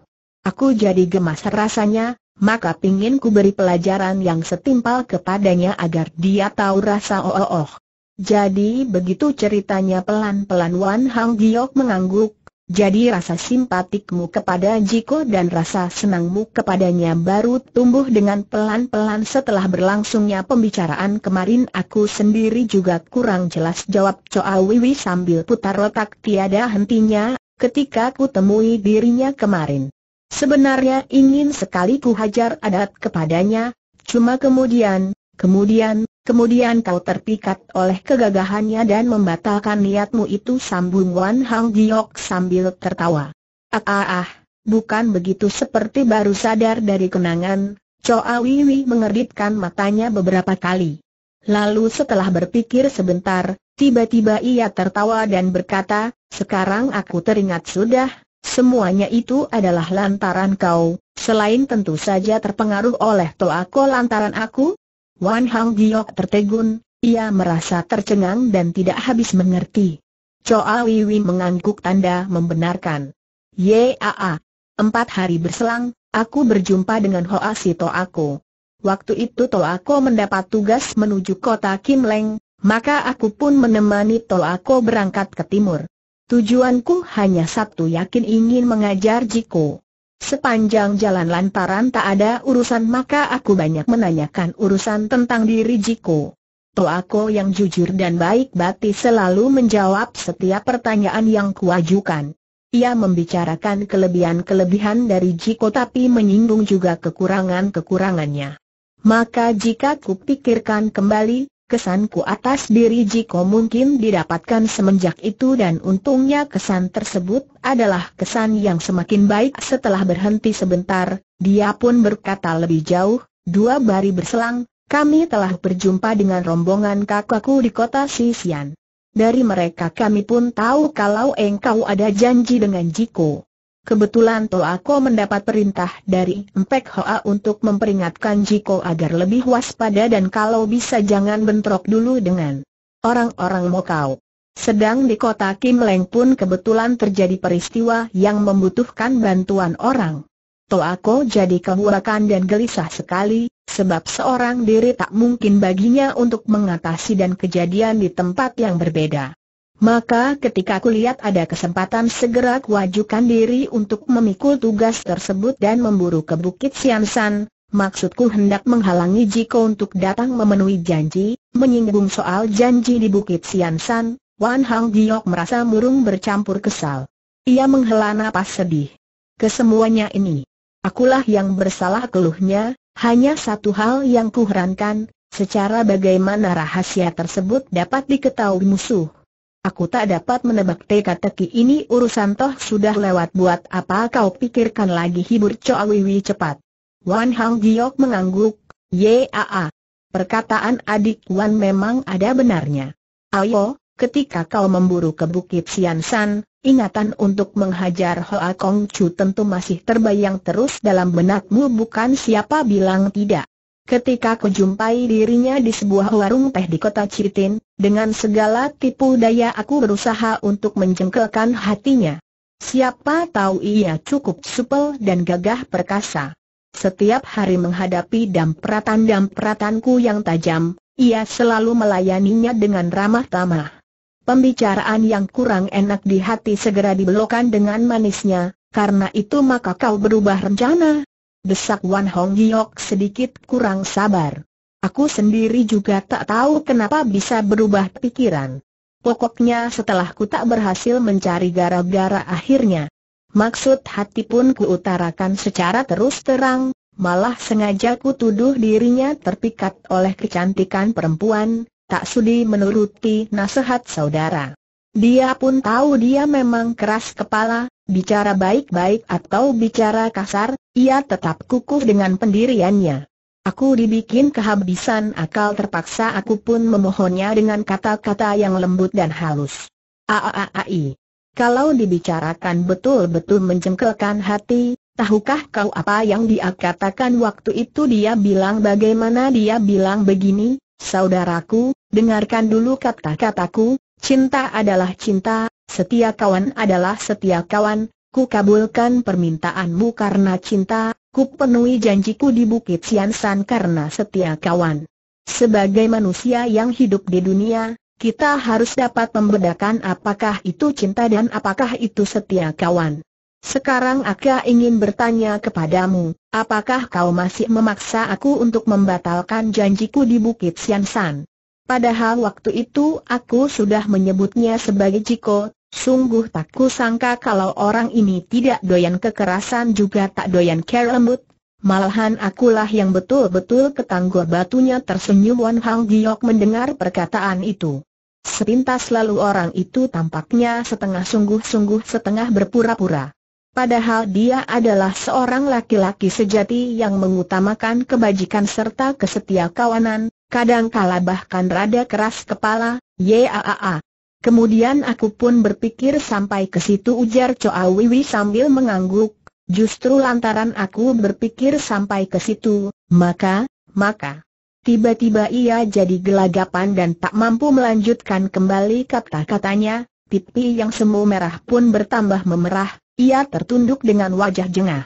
Aku jadi gemas rasanya, maka pingin ku beri pelajaran yang setimpal kepadanya agar dia tahu rasa ooh. Jadi begitu ceritanya pelan-pelan Wan Hang Giok mengangguk, jadi rasa simpatikmu kepada Jiko dan rasa senangmu kepadanya baru tumbuh dengan pelan-pelan setelah berlangsungnya pembicaraan kemarin aku sendiri juga kurang jelas jawab Choa Wiwi sambil putar otak tiada hentinya, ketika ku temui dirinya kemarin. Sebenarnya ingin sekali ku hajar adat kepadanya, cuma kemudian, kemudian, kemudian kau terpikat oleh kegagahannya dan membatalkan niatmu itu sambung Wan Hang Giok sambil tertawa. Ah ah ah, bukan begitu seperti baru sadar dari kenangan, Choa Wiwi mengeritkan matanya beberapa kali. Lalu setelah berpikir sebentar, tiba-tiba ia tertawa dan berkata, sekarang aku teringat sudah, Semuanya itu adalah lantaran kau, selain tentu saja terpengaruh oleh toako lantaran aku? Wan Hang Giok tertegun, ia merasa tercengang dan tidak habis mengerti. Choa Wiwi mengangguk tanda membenarkan. Yaa, empat hari berselang, aku berjumpa dengan Hoa Si Toako. Waktu itu Toako mendapat tugas menuju kota Kim Leng, maka aku pun menemani Toako berangkat ke timur. Tujuanku hanya satu yakin ingin mengajar Jiko. Sepanjang jalan lantaran tak ada urusan maka aku banyak menanyakan urusan tentang diri Jiko. Toh aku yang jujur dan baik bati selalu menjawab setiap pertanyaan yang kuajukan. Ia membicarakan kelebihan-kelebihan dari Jiko tapi menyinggung juga kekurangan-kekurangannya. Maka jika kupikirkan kembali, Kesanku atas diri Jiko mungkin didapatkan semenjak itu dan untungnya kesan tersebut adalah kesan yang semakin baik setelah berhenti sebentar, dia pun berkata lebih jauh, dua bari berselang, kami telah berjumpa dengan rombongan kakakku di kota Sisian. Dari mereka kami pun tahu kalau engkau ada janji dengan Jiko. Kebetulan Toako mendapat perintah dari Empek Hoa untuk memperingatkan Jiko agar lebih waspada dan kalau bisa jangan bentrok dulu dengan orang-orang Mokau. Sedang di kota Kim Leng pun kebetulan terjadi peristiwa yang membutuhkan bantuan orang. Toako jadi kehuakan dan gelisah sekali, sebab seorang diri tak mungkin baginya untuk mengatasi dan kejadian di tempat yang berbeda. Maka ketika kulihat ada kesempatan segera kuajukan diri untuk memikul tugas tersebut dan memburu ke Bukit Siamsan, maksudku hendak menghalangi Jiko untuk datang memenuhi janji, menyinggung soal janji di Bukit Siamsan, Wan Hang Giok merasa murung bercampur kesal. Ia menghela napas sedih. Kesemuanya ini, akulah yang bersalah keluhnya, hanya satu hal yang kuherankan, secara bagaimana rahasia tersebut dapat diketahui musuh. Aku tak dapat menebak teka-teki ini urusan toh sudah lewat buat apa kau pikirkan lagi hibur Choa Wiwi cepat. Wan Hang Giok mengangguk, yaa. Perkataan adik Wan memang ada benarnya. Ayo, ketika kau memburu ke Bukit Siansan, ingatan untuk menghajar Hoa Kong Chu tentu masih terbayang terus dalam benakmu bukan siapa bilang tidak. Ketika jumpai dirinya di sebuah warung teh di kota Citin, dengan segala tipu daya aku berusaha untuk menjengkelkan hatinya. Siapa tahu ia cukup supel dan gagah perkasa. Setiap hari menghadapi dampratan-dampratanku yang tajam, ia selalu melayaninya dengan ramah tamah. Pembicaraan yang kurang enak di hati segera dibelokkan dengan manisnya, karena itu maka kau berubah rencana, desak Wan Hong Giok sedikit kurang sabar. Aku sendiri juga tak tahu kenapa bisa berubah pikiran. Pokoknya setelah ku tak berhasil mencari gara-gara akhirnya. Maksud hati pun ku utarakan secara terus terang, malah sengaja ku tuduh dirinya terpikat oleh kecantikan perempuan, tak sudi menuruti nasihat saudara. Dia pun tahu dia memang keras kepala, bicara baik-baik atau bicara kasar, ia tetap kukuh dengan pendiriannya. Aku dibikin kehabisan akal terpaksa aku pun memohonnya dengan kata-kata yang lembut dan halus. Aaai. Kalau dibicarakan betul-betul menjengkelkan hati, tahukah kau apa yang dia katakan waktu itu dia bilang bagaimana dia bilang begini, saudaraku, dengarkan dulu kata-kataku, cinta adalah cinta, Setia kawan adalah setia kawan, ku kabulkan permintaanmu karena cinta, ku penuhi janjiku di Bukit Siansan karena setia kawan. Sebagai manusia yang hidup di dunia, kita harus dapat membedakan apakah itu cinta dan apakah itu setia kawan. Sekarang aku ingin bertanya kepadamu, apakah kau masih memaksa aku untuk membatalkan janjiku di Bukit Siansan? Padahal waktu itu aku sudah menyebutnya sebagai Jiko, Sungguh tak kusangka kalau orang ini tidak doyan kekerasan juga tak doyan care lembut. Malahan akulah yang betul-betul ketangguh batunya tersenyum Wan Hang Giok mendengar perkataan itu. Sepintas lalu orang itu tampaknya setengah sungguh-sungguh setengah berpura-pura. Padahal dia adalah seorang laki-laki sejati yang mengutamakan kebajikan serta kesetia kawanan, kadang kadangkala bahkan rada keras kepala, yaa. Kemudian aku pun berpikir sampai ke situ ujar Choa Wiwi sambil mengangguk, justru lantaran aku berpikir sampai ke situ, maka, maka. Tiba-tiba ia jadi gelagapan dan tak mampu melanjutkan kembali kata-katanya, pipi yang semu merah pun bertambah memerah, ia tertunduk dengan wajah jengah.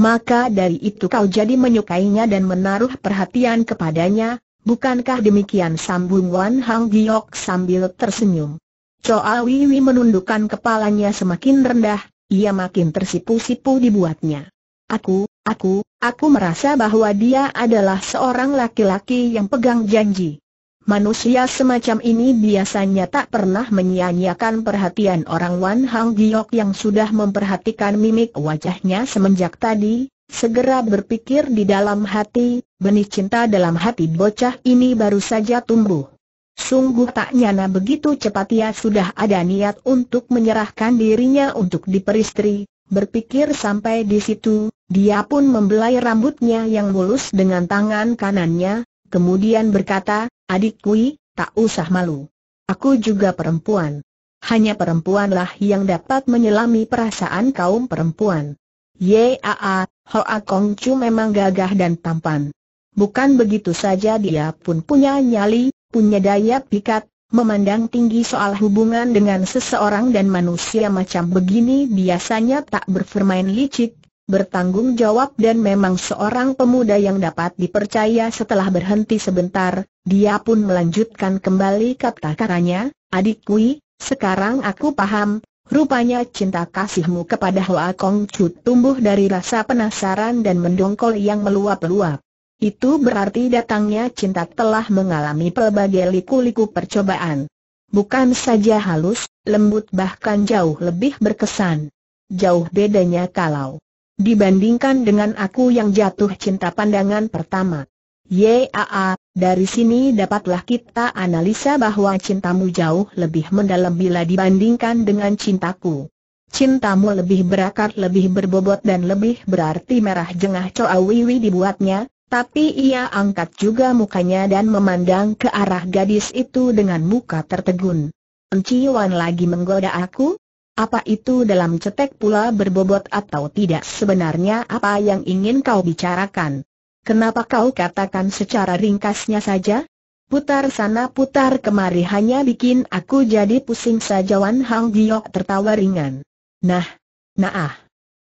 Maka dari itu kau jadi menyukainya dan menaruh perhatian kepadanya, bukankah demikian sambung Wan Hang Giok sambil tersenyum. Choa Wiwi menundukkan kepalanya semakin rendah, ia makin tersipu-sipu dibuatnya. Aku, aku, aku merasa bahwa dia adalah seorang laki-laki yang pegang janji. Manusia semacam ini biasanya tak pernah menyia-nyiakan perhatian orang Wan Hang Giok yang sudah memperhatikan mimik wajahnya semenjak tadi, segera berpikir di dalam hati, benih cinta dalam hati bocah ini baru saja tumbuh. Sungguh tak nyana begitu cepat ia sudah ada niat untuk menyerahkan dirinya untuk diperistri, berpikir sampai di situ, dia pun membelai rambutnya yang mulus dengan tangan kanannya, kemudian berkata, adik kui, tak usah malu. Aku juga perempuan. Hanya perempuanlah yang dapat menyelami perasaan kaum perempuan. Yaa, Hoa Kong Chu memang gagah dan tampan. Bukan begitu saja dia pun punya nyali, punya daya pikat, memandang tinggi soal hubungan dengan seseorang dan manusia macam begini biasanya tak berpermain licik, bertanggung jawab dan memang seorang pemuda yang dapat dipercaya setelah berhenti sebentar, dia pun melanjutkan kembali kata-katanya, adikku, sekarang aku paham, Rupanya cinta kasihmu kepada Hoa Kong Chu tumbuh dari rasa penasaran dan mendongkol yang meluap-luap. Itu berarti datangnya cinta telah mengalami pelbagai liku-liku percobaan. Bukan saja halus, lembut bahkan jauh lebih berkesan. Jauh bedanya kalau dibandingkan dengan aku yang jatuh cinta pandangan pertama. Yaa, dari sini dapatlah kita analisa bahwa cintamu jauh lebih mendalam bila dibandingkan dengan cintaku. Cintamu lebih berakar, lebih berbobot dan lebih berarti merah jengah Choa Wiwi dibuatnya, tapi ia angkat juga mukanya dan memandang ke arah gadis itu dengan muka tertegun. Enciwan lagi menggoda aku? Apa itu dalam cetek pula berbobot atau tidak sebenarnya apa yang ingin kau bicarakan? Kenapa kau katakan secara ringkasnya saja? Putar sana putar kemari hanya bikin aku jadi pusing saja Wan Hang Giok tertawa ringan. Nah, naah. Ah,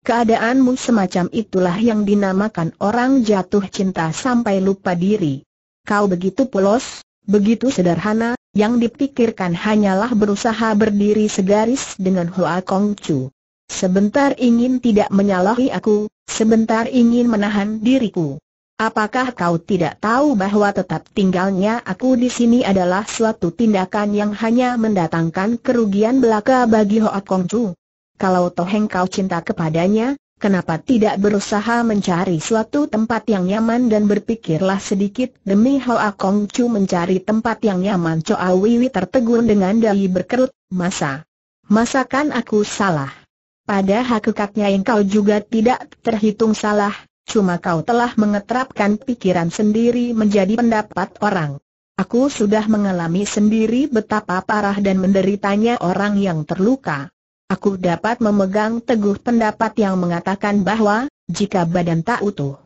Keadaanmu semacam itulah yang dinamakan orang jatuh cinta sampai lupa diri. Kau begitu polos, begitu sederhana, yang dipikirkan hanyalah berusaha berdiri segaris dengan Hoa Kong Chu. Sebentar ingin tidak menyalahi aku, sebentar ingin menahan diriku. Apakah kau tidak tahu bahwa tetap tinggalnya aku di sini adalah suatu tindakan yang hanya mendatangkan kerugian belaka bagi Hoa Kong Chu? kalau toheng kau cinta kepadanya, kenapa tidak berusaha mencari suatu tempat yang nyaman dan berpikirlah sedikit demi hal Kong Chu mencari tempat yang nyaman Choa Wiwi tertegun dengan dahi berkerut, masa? Masakan aku salah? Pada hakikatnya engkau juga tidak terhitung salah, cuma kau telah mengeterapkan pikiran sendiri menjadi pendapat orang. Aku sudah mengalami sendiri betapa parah dan menderitanya orang yang terluka aku dapat memegang teguh pendapat yang mengatakan bahwa, jika badan tak utuh,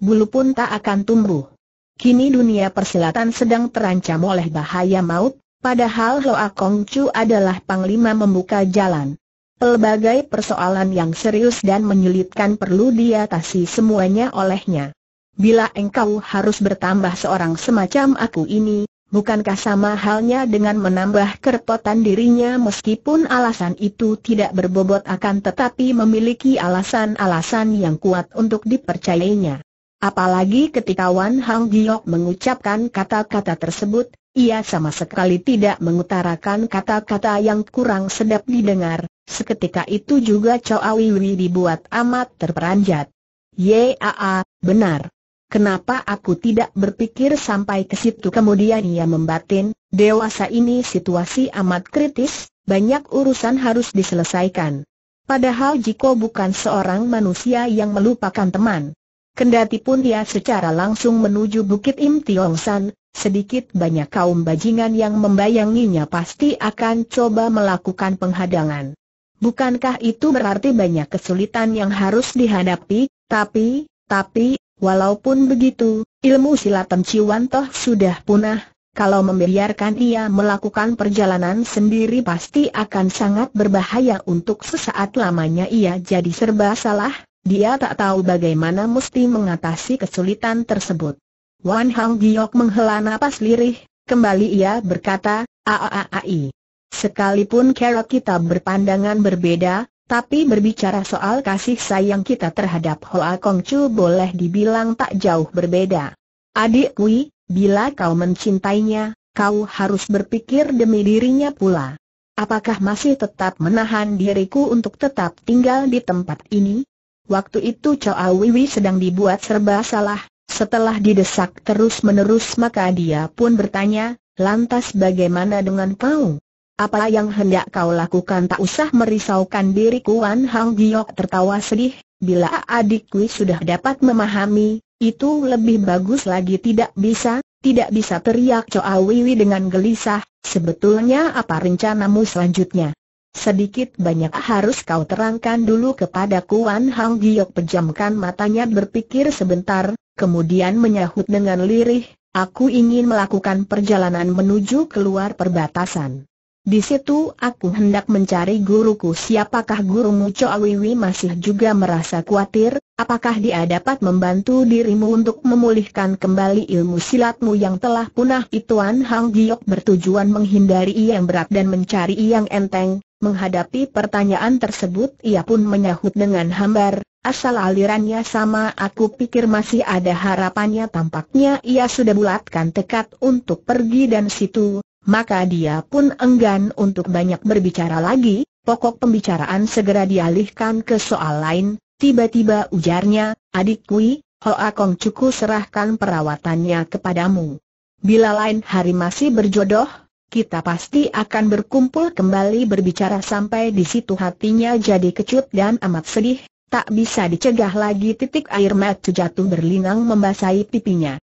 bulu pun tak akan tumbuh. Kini dunia persilatan sedang terancam oleh bahaya maut, padahal Loa Kong Chu adalah panglima membuka jalan. Pelbagai persoalan yang serius dan menyulitkan perlu diatasi semuanya olehnya. Bila engkau harus bertambah seorang semacam aku ini, Bukankah sama halnya dengan menambah kerepotan dirinya meskipun alasan itu tidak berbobot akan tetapi memiliki alasan-alasan yang kuat untuk dipercayainya. Apalagi ketika Wan Hang Giok mengucapkan kata-kata tersebut, ia sama sekali tidak mengutarakan kata-kata yang kurang sedap didengar, seketika itu juga Chow Awi dibuat amat terperanjat. Yaa, benar. Kenapa aku tidak berpikir sampai ke situ kemudian ia membatin, dewasa ini situasi amat kritis, banyak urusan harus diselesaikan. Padahal Jiko bukan seorang manusia yang melupakan teman. Kendati pun dia secara langsung menuju Bukit Im Tiong San, sedikit banyak kaum bajingan yang membayanginya pasti akan coba melakukan penghadangan. Bukankah itu berarti banyak kesulitan yang harus dihadapi, tapi, tapi, Walaupun begitu, ilmu silat penciuman Toh sudah punah, kalau membiarkan ia melakukan perjalanan sendiri pasti akan sangat berbahaya untuk sesaat lamanya ia jadi serba salah, dia tak tahu bagaimana mesti mengatasi kesulitan tersebut. Wan Hang Giok menghela napas lirih, kembali ia berkata, Aaai. Sekalipun cara kita berpandangan berbeda, tapi berbicara soal kasih sayang kita terhadap Hoa Kong Chu boleh dibilang tak jauh berbeda. Adik Kui, bila kau mencintainya, kau harus berpikir demi dirinya pula. Apakah masih tetap menahan diriku untuk tetap tinggal di tempat ini? Waktu itu Chow Awiwi sedang dibuat serba salah, setelah didesak terus-menerus maka dia pun bertanya, lantas bagaimana dengan kau? Apa yang hendak kau lakukan tak usah merisaukan diri Kuan Hang Giok tertawa sedih, bila adikku sudah dapat memahami, itu lebih bagus lagi tidak bisa, tidak bisa teriak Choa Wiwi dengan gelisah, sebetulnya apa rencanamu selanjutnya? Sedikit banyak harus kau terangkan dulu kepada Kuan Hang Giok pejamkan matanya berpikir sebentar, kemudian menyahut dengan lirih, aku ingin melakukan perjalanan menuju keluar perbatasan. Di situ aku hendak mencari guruku siapakah gurumu Chow Awiwi masih juga merasa khawatir, apakah dia dapat membantu dirimu untuk memulihkan kembali ilmu silatmu yang telah punah Ituan Hang Giok bertujuan menghindari yang berat dan mencari yang enteng, menghadapi pertanyaan tersebut ia pun menyahut dengan hambar, asal alirannya sama aku pikir masih ada harapannya tampaknya ia sudah bulatkan tekad untuk pergi dan situ, maka dia pun enggan untuk banyak berbicara lagi, pokok pembicaraan segera dialihkan ke soal lain, tiba-tiba ujarnya, adik Kui, Hoa Kong Cuku serahkan perawatannya kepadamu. Bila lain hari masih berjodoh, kita pasti akan berkumpul kembali berbicara sampai di situ hatinya jadi kecut dan amat sedih, tak bisa dicegah lagi titik air mata jatuh berlinang membasahi pipinya.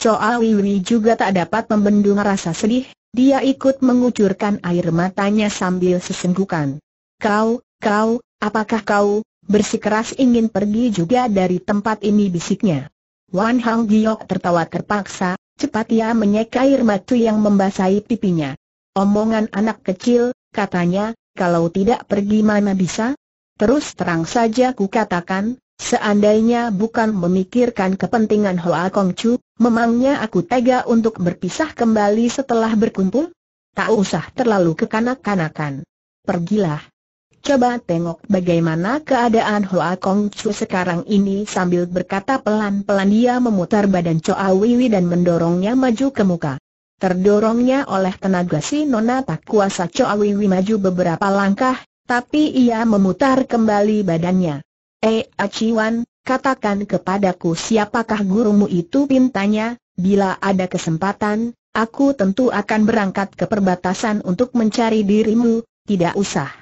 Choa Wiwi juga tak dapat membendung rasa sedih, dia ikut mengucurkan air matanya sambil sesenggukan. Kau, kau, apakah kau, bersikeras ingin pergi juga dari tempat ini bisiknya. Wan Hang Giok tertawa terpaksa, cepat ia menyeka air matu yang membasahi pipinya. Omongan anak kecil, katanya, kalau tidak pergi mana bisa? Terus terang saja ku katakan, Seandainya bukan memikirkan kepentingan Hoa Kong Chu, memangnya aku tega untuk berpisah kembali setelah berkumpul? Tak usah terlalu kekanak-kanakan. Pergilah. Coba tengok bagaimana keadaan Hoa Kong Chu sekarang ini sambil berkata pelan-pelan dia memutar badan Choa Wiwi dan mendorongnya maju ke muka. Terdorongnya oleh tenaga si Nona tak kuasa Choa Wiwi maju beberapa langkah, tapi ia memutar kembali badannya. Eh Aciwan, katakan kepadaku siapakah gurumu itu pintanya, bila ada kesempatan, aku tentu akan berangkat ke perbatasan untuk mencari dirimu, tidak usah.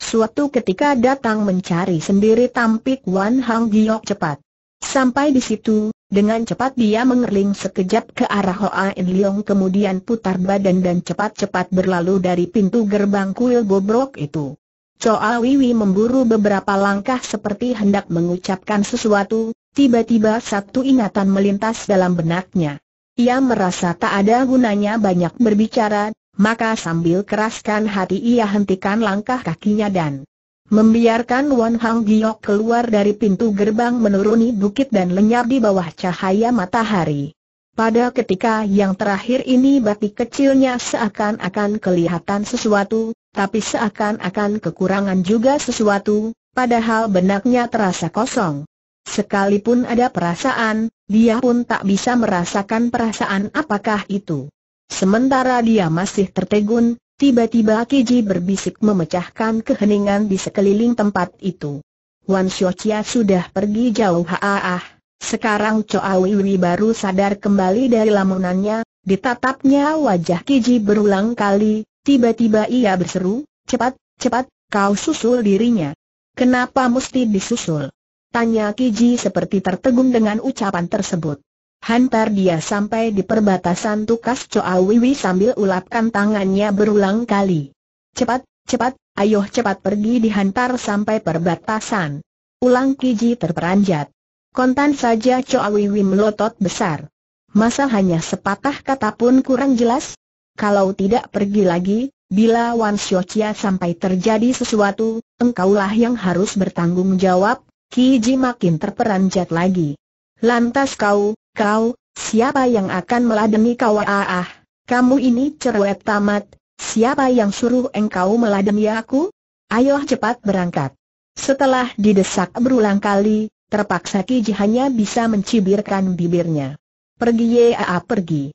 Suatu ketika datang mencari sendiri tampik Wan Hang Giok cepat. Sampai di situ, dengan cepat dia mengerling sekejap ke arah Hoa In Leong kemudian putar badan dan cepat-cepat berlalu dari pintu gerbang kuil bobrok itu. Choa Wiwi memburu beberapa langkah seperti hendak mengucapkan sesuatu, tiba-tiba satu ingatan melintas dalam benaknya. Ia merasa tak ada gunanya banyak berbicara, maka sambil keraskan hati ia hentikan langkah kakinya dan membiarkan Wan Hang Giok keluar dari pintu gerbang menuruni bukit dan lenyap di bawah cahaya matahari. Pada ketika yang terakhir ini batik kecilnya seakan-akan kelihatan sesuatu, tapi seakan-akan kekurangan juga sesuatu, padahal benaknya terasa kosong. Sekalipun ada perasaan, dia pun tak bisa merasakan perasaan apakah itu. Sementara dia masih tertegun, tiba-tiba Kiji berbisik memecahkan keheningan di sekeliling tempat itu. Wan Xiaoqia sudah pergi jauh ha ah. Sekarang Chow Wiwi baru sadar kembali dari lamunannya, ditatapnya wajah Kiji berulang kali, Tiba-tiba ia berseru, cepat, cepat, kau susul dirinya. Kenapa mesti disusul? Tanya Kiji seperti tertegun dengan ucapan tersebut. Hantar dia sampai di perbatasan tukas Choa Wiwi sambil ulapkan tangannya berulang kali. Cepat, cepat, ayo cepat pergi dihantar sampai perbatasan. Ulang Kiji terperanjat. Kontan saja Choa Wiwi melotot besar. Masa hanya sepatah kata pun kurang jelas? Kalau tidak pergi lagi, bila Wan Xiochia sampai terjadi sesuatu, engkaulah yang harus bertanggung jawab, Ki Ji makin terperanjat lagi. Lantas kau, kau, siapa yang akan meladeni kau ah, ah kamu ini cerewet tamat, siapa yang suruh engkau meladeni aku? Ayo cepat berangkat. Setelah didesak berulang kali, terpaksa Ji hanya bisa mencibirkan bibirnya. Pergi ya pergi.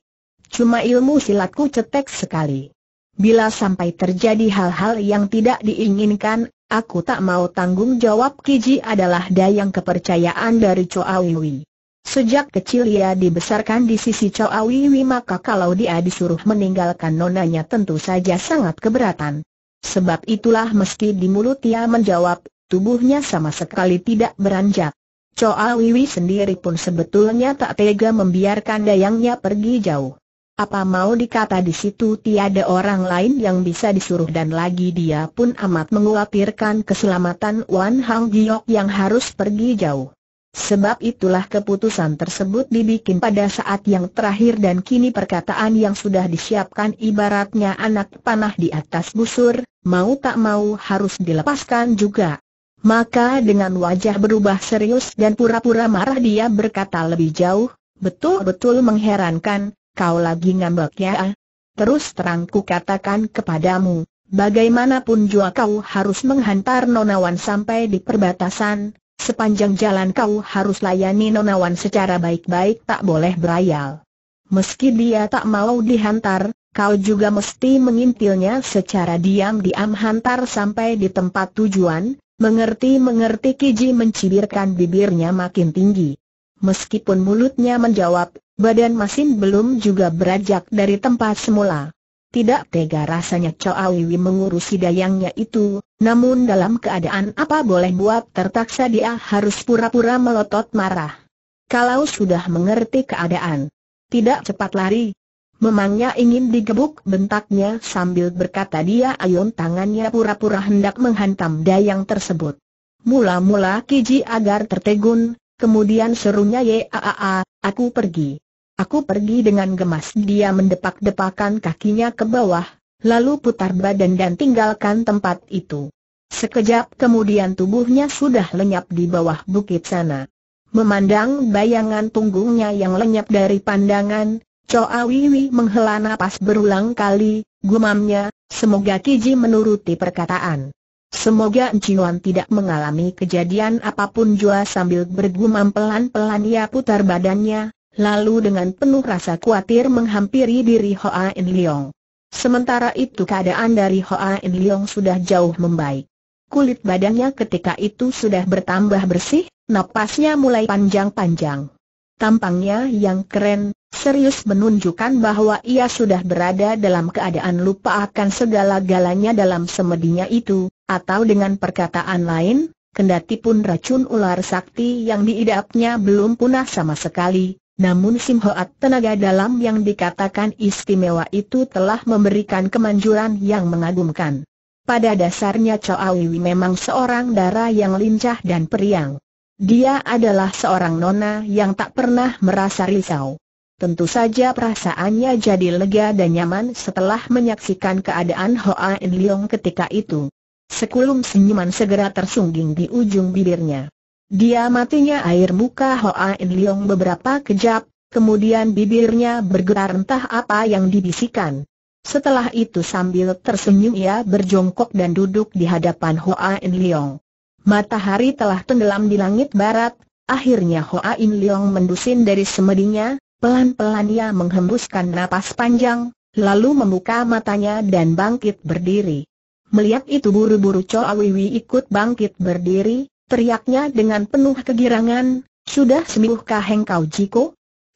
Cuma ilmu silatku cetek sekali. Bila sampai terjadi hal-hal yang tidak diinginkan, aku tak mau tanggung jawab Kiji adalah dayang kepercayaan dari Wiwi. Sejak kecil ia dibesarkan di sisi Wiwi maka kalau dia disuruh meninggalkan nonanya tentu saja sangat keberatan. Sebab itulah meski di mulut ia menjawab, tubuhnya sama sekali tidak beranjak. Choa Wiwi sendiri pun sebetulnya tak tega membiarkan dayangnya pergi jauh. Apa mau dikata di situ tiada orang lain yang bisa disuruh dan lagi dia pun amat mengkhawatirkan keselamatan Wan Hang Giok yang harus pergi jauh. Sebab itulah keputusan tersebut dibikin pada saat yang terakhir dan kini perkataan yang sudah disiapkan ibaratnya anak panah di atas busur, mau tak mau harus dilepaskan juga. Maka dengan wajah berubah serius dan pura-pura marah dia berkata lebih jauh, betul-betul mengherankan, kau lagi ngambek ya? Ah? Terus terang ku katakan kepadamu, bagaimanapun jua kau harus menghantar nonawan sampai di perbatasan, sepanjang jalan kau harus layani nonawan secara baik-baik tak boleh berayal. Meski dia tak mau dihantar, kau juga mesti mengintilnya secara diam-diam hantar sampai di tempat tujuan, mengerti-mengerti Kiji mencibirkan bibirnya makin tinggi. Meskipun mulutnya menjawab, Badan Masin belum juga beranjak dari tempat semula. Tidak tega rasanya Choa mengurusi dayangnya itu, namun dalam keadaan apa boleh buat tertaksa dia harus pura-pura melotot marah. Kalau sudah mengerti keadaan, tidak cepat lari. Memangnya ingin digebuk bentaknya sambil berkata dia ayun tangannya pura-pura hendak menghantam dayang tersebut. Mula-mula Kiji agar tertegun, kemudian serunya Yaa, aku pergi. Aku pergi dengan gemas dia mendepak-depakan kakinya ke bawah, lalu putar badan dan tinggalkan tempat itu. Sekejap kemudian tubuhnya sudah lenyap di bawah bukit sana. Memandang bayangan punggungnya yang lenyap dari pandangan, Choa Wiwi menghela napas berulang kali, gumamnya, semoga Kiji menuruti perkataan. Semoga Enciwan tidak mengalami kejadian apapun jua sambil bergumam pelan-pelan ia putar badannya, lalu dengan penuh rasa khawatir menghampiri diri Hoa In Leong. Sementara itu keadaan dari Hoa In Leong sudah jauh membaik. Kulit badannya ketika itu sudah bertambah bersih, napasnya mulai panjang-panjang. Tampangnya yang keren, serius menunjukkan bahwa ia sudah berada dalam keadaan lupa akan segala galanya dalam semedinya itu, atau dengan perkataan lain, kendati pun racun ular sakti yang diidapnya belum punah sama sekali, namun Sim Hoat tenaga dalam yang dikatakan istimewa itu telah memberikan kemanjuran yang mengagumkan. Pada dasarnya Chow Wiwi memang seorang darah yang lincah dan periang. Dia adalah seorang nona yang tak pernah merasa risau. Tentu saja perasaannya jadi lega dan nyaman setelah menyaksikan keadaan Hoa In Leong ketika itu. Sekulum senyuman segera tersungging di ujung bibirnya. Dia matinya air muka Hoa In Leong beberapa kejap, kemudian bibirnya bergerak entah apa yang dibisikan. Setelah itu sambil tersenyum ia berjongkok dan duduk di hadapan Hoa In Leong. Matahari telah tenggelam di langit barat, akhirnya Hoa In Leong mendusin dari semedinya, pelan-pelan ia menghembuskan napas panjang, lalu membuka matanya dan bangkit berdiri. Melihat itu buru-buru Choa Wiwi ikut bangkit berdiri, teriaknya dengan penuh kegirangan, sudah sembuhkah engkau Jiko?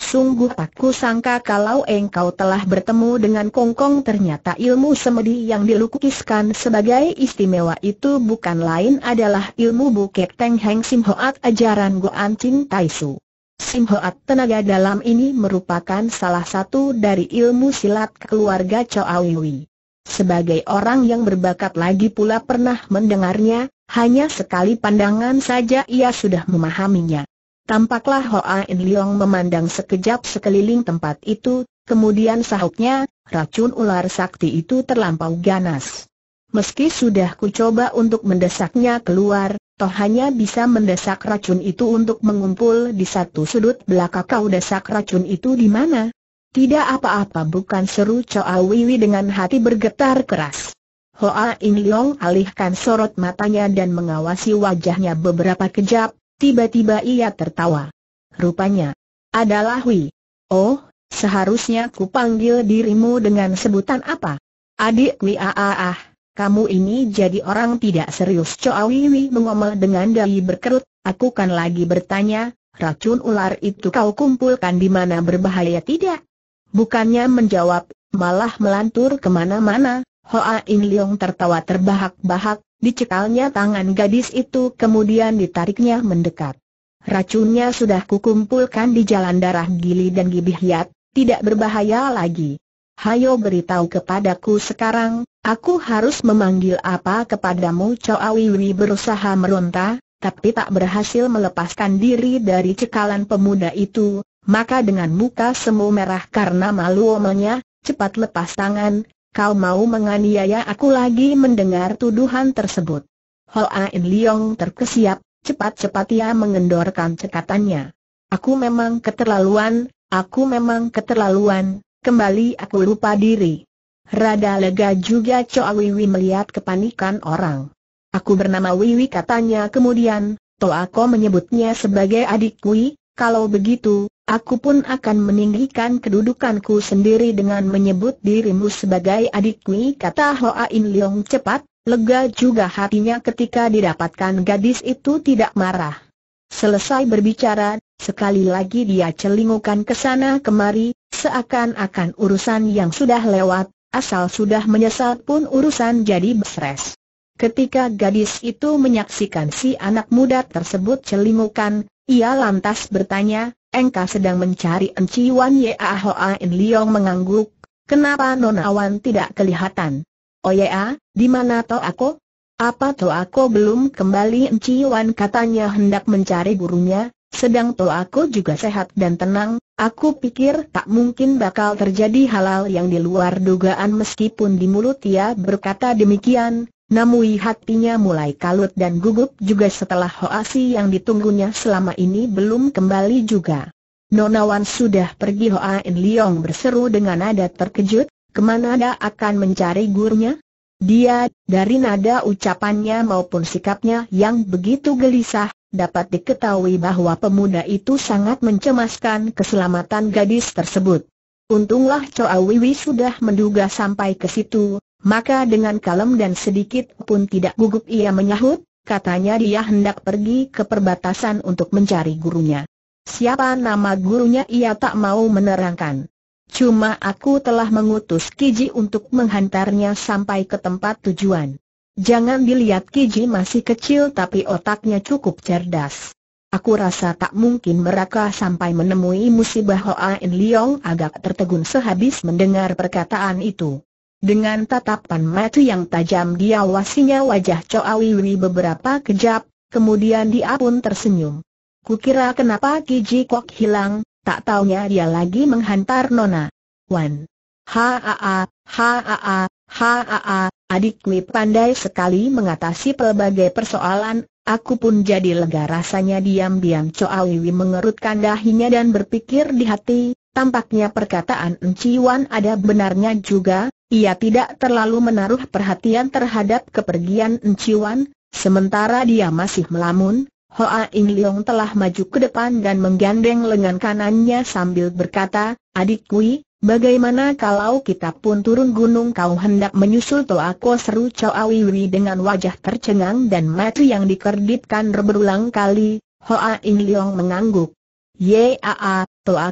Sungguh ku sangka kalau engkau telah bertemu dengan Kongkong ternyata ilmu semedi yang dilukiskan sebagai istimewa itu bukan lain adalah ilmu buket Teng Heng Sim ajaran Goan Ching Tai Su. Sim tenaga dalam ini merupakan salah satu dari ilmu silat keluarga Choawiwi. Sebagai orang yang berbakat lagi pula pernah mendengarnya, hanya sekali pandangan saja ia sudah memahaminya. Tampaklah Hoa In Leong memandang sekejap sekeliling tempat itu, kemudian sahutnya, racun ular sakti itu terlampau ganas. Meski sudah kucoba untuk mendesaknya keluar, toh hanya bisa mendesak racun itu untuk mengumpul di satu sudut Belakang, kau desak racun itu di mana? Tidak apa-apa bukan seru Choa Wiwi dengan hati bergetar keras. Hoa In Leong alihkan sorot matanya dan mengawasi wajahnya beberapa kejap, tiba-tiba ia tertawa. Rupanya, adalah Hui. Oh, seharusnya ku panggil dirimu dengan sebutan apa? Adik Hui ah, ah, ah. kamu ini jadi orang tidak serius Chow Hui mengomel dengan dahi berkerut, aku kan lagi bertanya, racun ular itu kau kumpulkan di mana berbahaya tidak? Bukannya menjawab, malah melantur kemana-mana, Hoa In Leong tertawa terbahak-bahak, dicekalnya tangan gadis itu kemudian ditariknya mendekat. Racunnya sudah kukumpulkan di jalan darah gili dan gibih hiat, tidak berbahaya lagi. Hayo beritahu kepadaku sekarang, aku harus memanggil apa kepadamu Wiwi berusaha meronta, tapi tak berhasil melepaskan diri dari cekalan pemuda itu, maka dengan muka semu merah karena malu omelnya, cepat lepas tangan, Kau mau menganiaya aku lagi mendengar tuduhan tersebut. Ho Ain Leong terkesiap, cepat-cepat ia mengendorkan cekatannya. Aku memang keterlaluan, aku memang keterlaluan, kembali aku lupa diri. Rada lega juga Choa Wiwi melihat kepanikan orang. Aku bernama Wiwi katanya kemudian, Toa Ko menyebutnya sebagai adik Kui, kalau begitu, aku pun akan meninggikan kedudukanku sendiri dengan menyebut dirimu sebagai adikku kata Hoa In Leong cepat, lega juga hatinya ketika didapatkan gadis itu tidak marah. Selesai berbicara, sekali lagi dia celingukan ke sana kemari, seakan-akan urusan yang sudah lewat, asal sudah menyesal pun urusan jadi besres. Ketika gadis itu menyaksikan si anak muda tersebut celingukan, ia lantas bertanya, engkau sedang mencari Enci Wan Ye Ahoa In Liong mengangguk, kenapa Nona Wan tidak kelihatan? Oh ya, di mana to aku? Apa to aku belum kembali Enci Wan katanya hendak mencari gurunya, sedang to aku juga sehat dan tenang, aku pikir tak mungkin bakal terjadi halal yang di luar dugaan meskipun di mulut ia berkata demikian, Namui hatinya mulai kalut dan gugup juga setelah Hoasi yang ditunggunya selama ini belum kembali juga. Nonawan sudah pergi Hoa In Liong berseru dengan nada terkejut, kemana dia akan mencari gurunya? Dia, dari nada ucapannya maupun sikapnya yang begitu gelisah, dapat diketahui bahwa pemuda itu sangat mencemaskan keselamatan gadis tersebut. Untunglah Coa Wiwi sudah menduga sampai ke situ, maka dengan kalem dan sedikit pun tidak gugup ia menyahut, katanya dia hendak pergi ke perbatasan untuk mencari gurunya. Siapa nama gurunya ia tak mau menerangkan. Cuma aku telah mengutus Kiji untuk menghantarnya sampai ke tempat tujuan. Jangan dilihat Kiji masih kecil tapi otaknya cukup cerdas. Aku rasa tak mungkin mereka sampai menemui musibah Hoa In Leong agak tertegun sehabis mendengar perkataan itu. Dengan tatapan mata yang tajam diawasinya wajah Choa Wiwi beberapa kejap, kemudian dia pun tersenyum. Kukira kenapa Ki Ji Kok hilang, tak taunya dia lagi menghantar Nona. Wan. Haa, haa, -a, ha -a adik Wi pandai sekali mengatasi pelbagai persoalan, aku pun jadi lega rasanya diam-diam Choa Wiwi mengerutkan dahinya dan berpikir di hati, tampaknya perkataan Wan ada benarnya juga, ia tidak terlalu menaruh perhatian terhadap kepergian Enciwan, sementara dia masih melamun, Hoa In Leong telah maju ke depan dan menggandeng lengan kanannya sambil berkata, Adik Kui, bagaimana kalau kita pun turun gunung kau hendak menyusul Ko seru Chow Wiwi dengan wajah tercengang dan mati yang dikerditkan berulang kali, Hoa In Leong mengangguk. Yaa,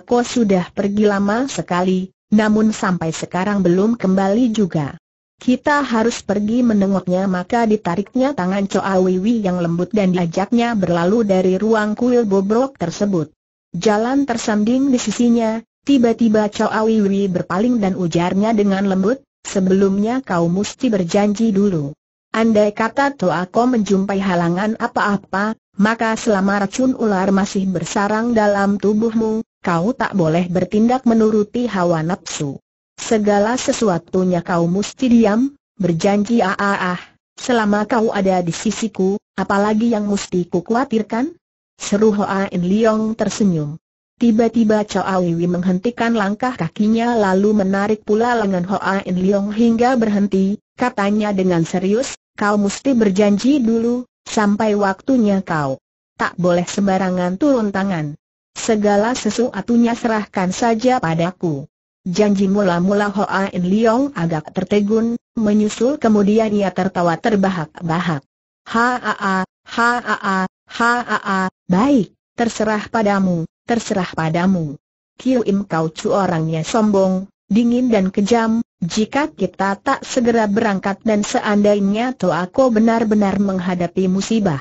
Ko sudah pergi lama sekali, namun sampai sekarang belum kembali juga. Kita harus pergi menengoknya maka ditariknya tangan Choa Wiwi yang lembut dan diajaknya berlalu dari ruang kuil bobrok tersebut. Jalan tersanding di sisinya, tiba-tiba Choa Wiwi berpaling dan ujarnya dengan lembut, sebelumnya kau mesti berjanji dulu. Andai kata Toa kau menjumpai halangan apa-apa, maka selama racun ular masih bersarang dalam tubuhmu, kau tak boleh bertindak menuruti hawa nafsu. Segala sesuatunya kau mesti diam, berjanji ah selama kau ada di sisiku, apalagi yang mesti ku khawatirkan? Seru Hoa In Leong tersenyum. Tiba-tiba Chow Wiwi menghentikan langkah kakinya lalu menarik pula lengan Hoa In Leong hingga berhenti, katanya dengan serius, kau mesti berjanji dulu, sampai waktunya kau. Tak boleh sembarangan turun tangan. Segala sesuatunya serahkan saja padaku. Janji mula-mula Hoa In Leong agak tertegun, menyusul kemudian ia tertawa terbahak-bahak. Haa, haa, haa, baik, terserah padamu, terserah padamu. Kiu Im Kau Chu orangnya sombong, dingin dan kejam, jika kita tak segera berangkat dan seandainya Toako benar-benar menghadapi musibah.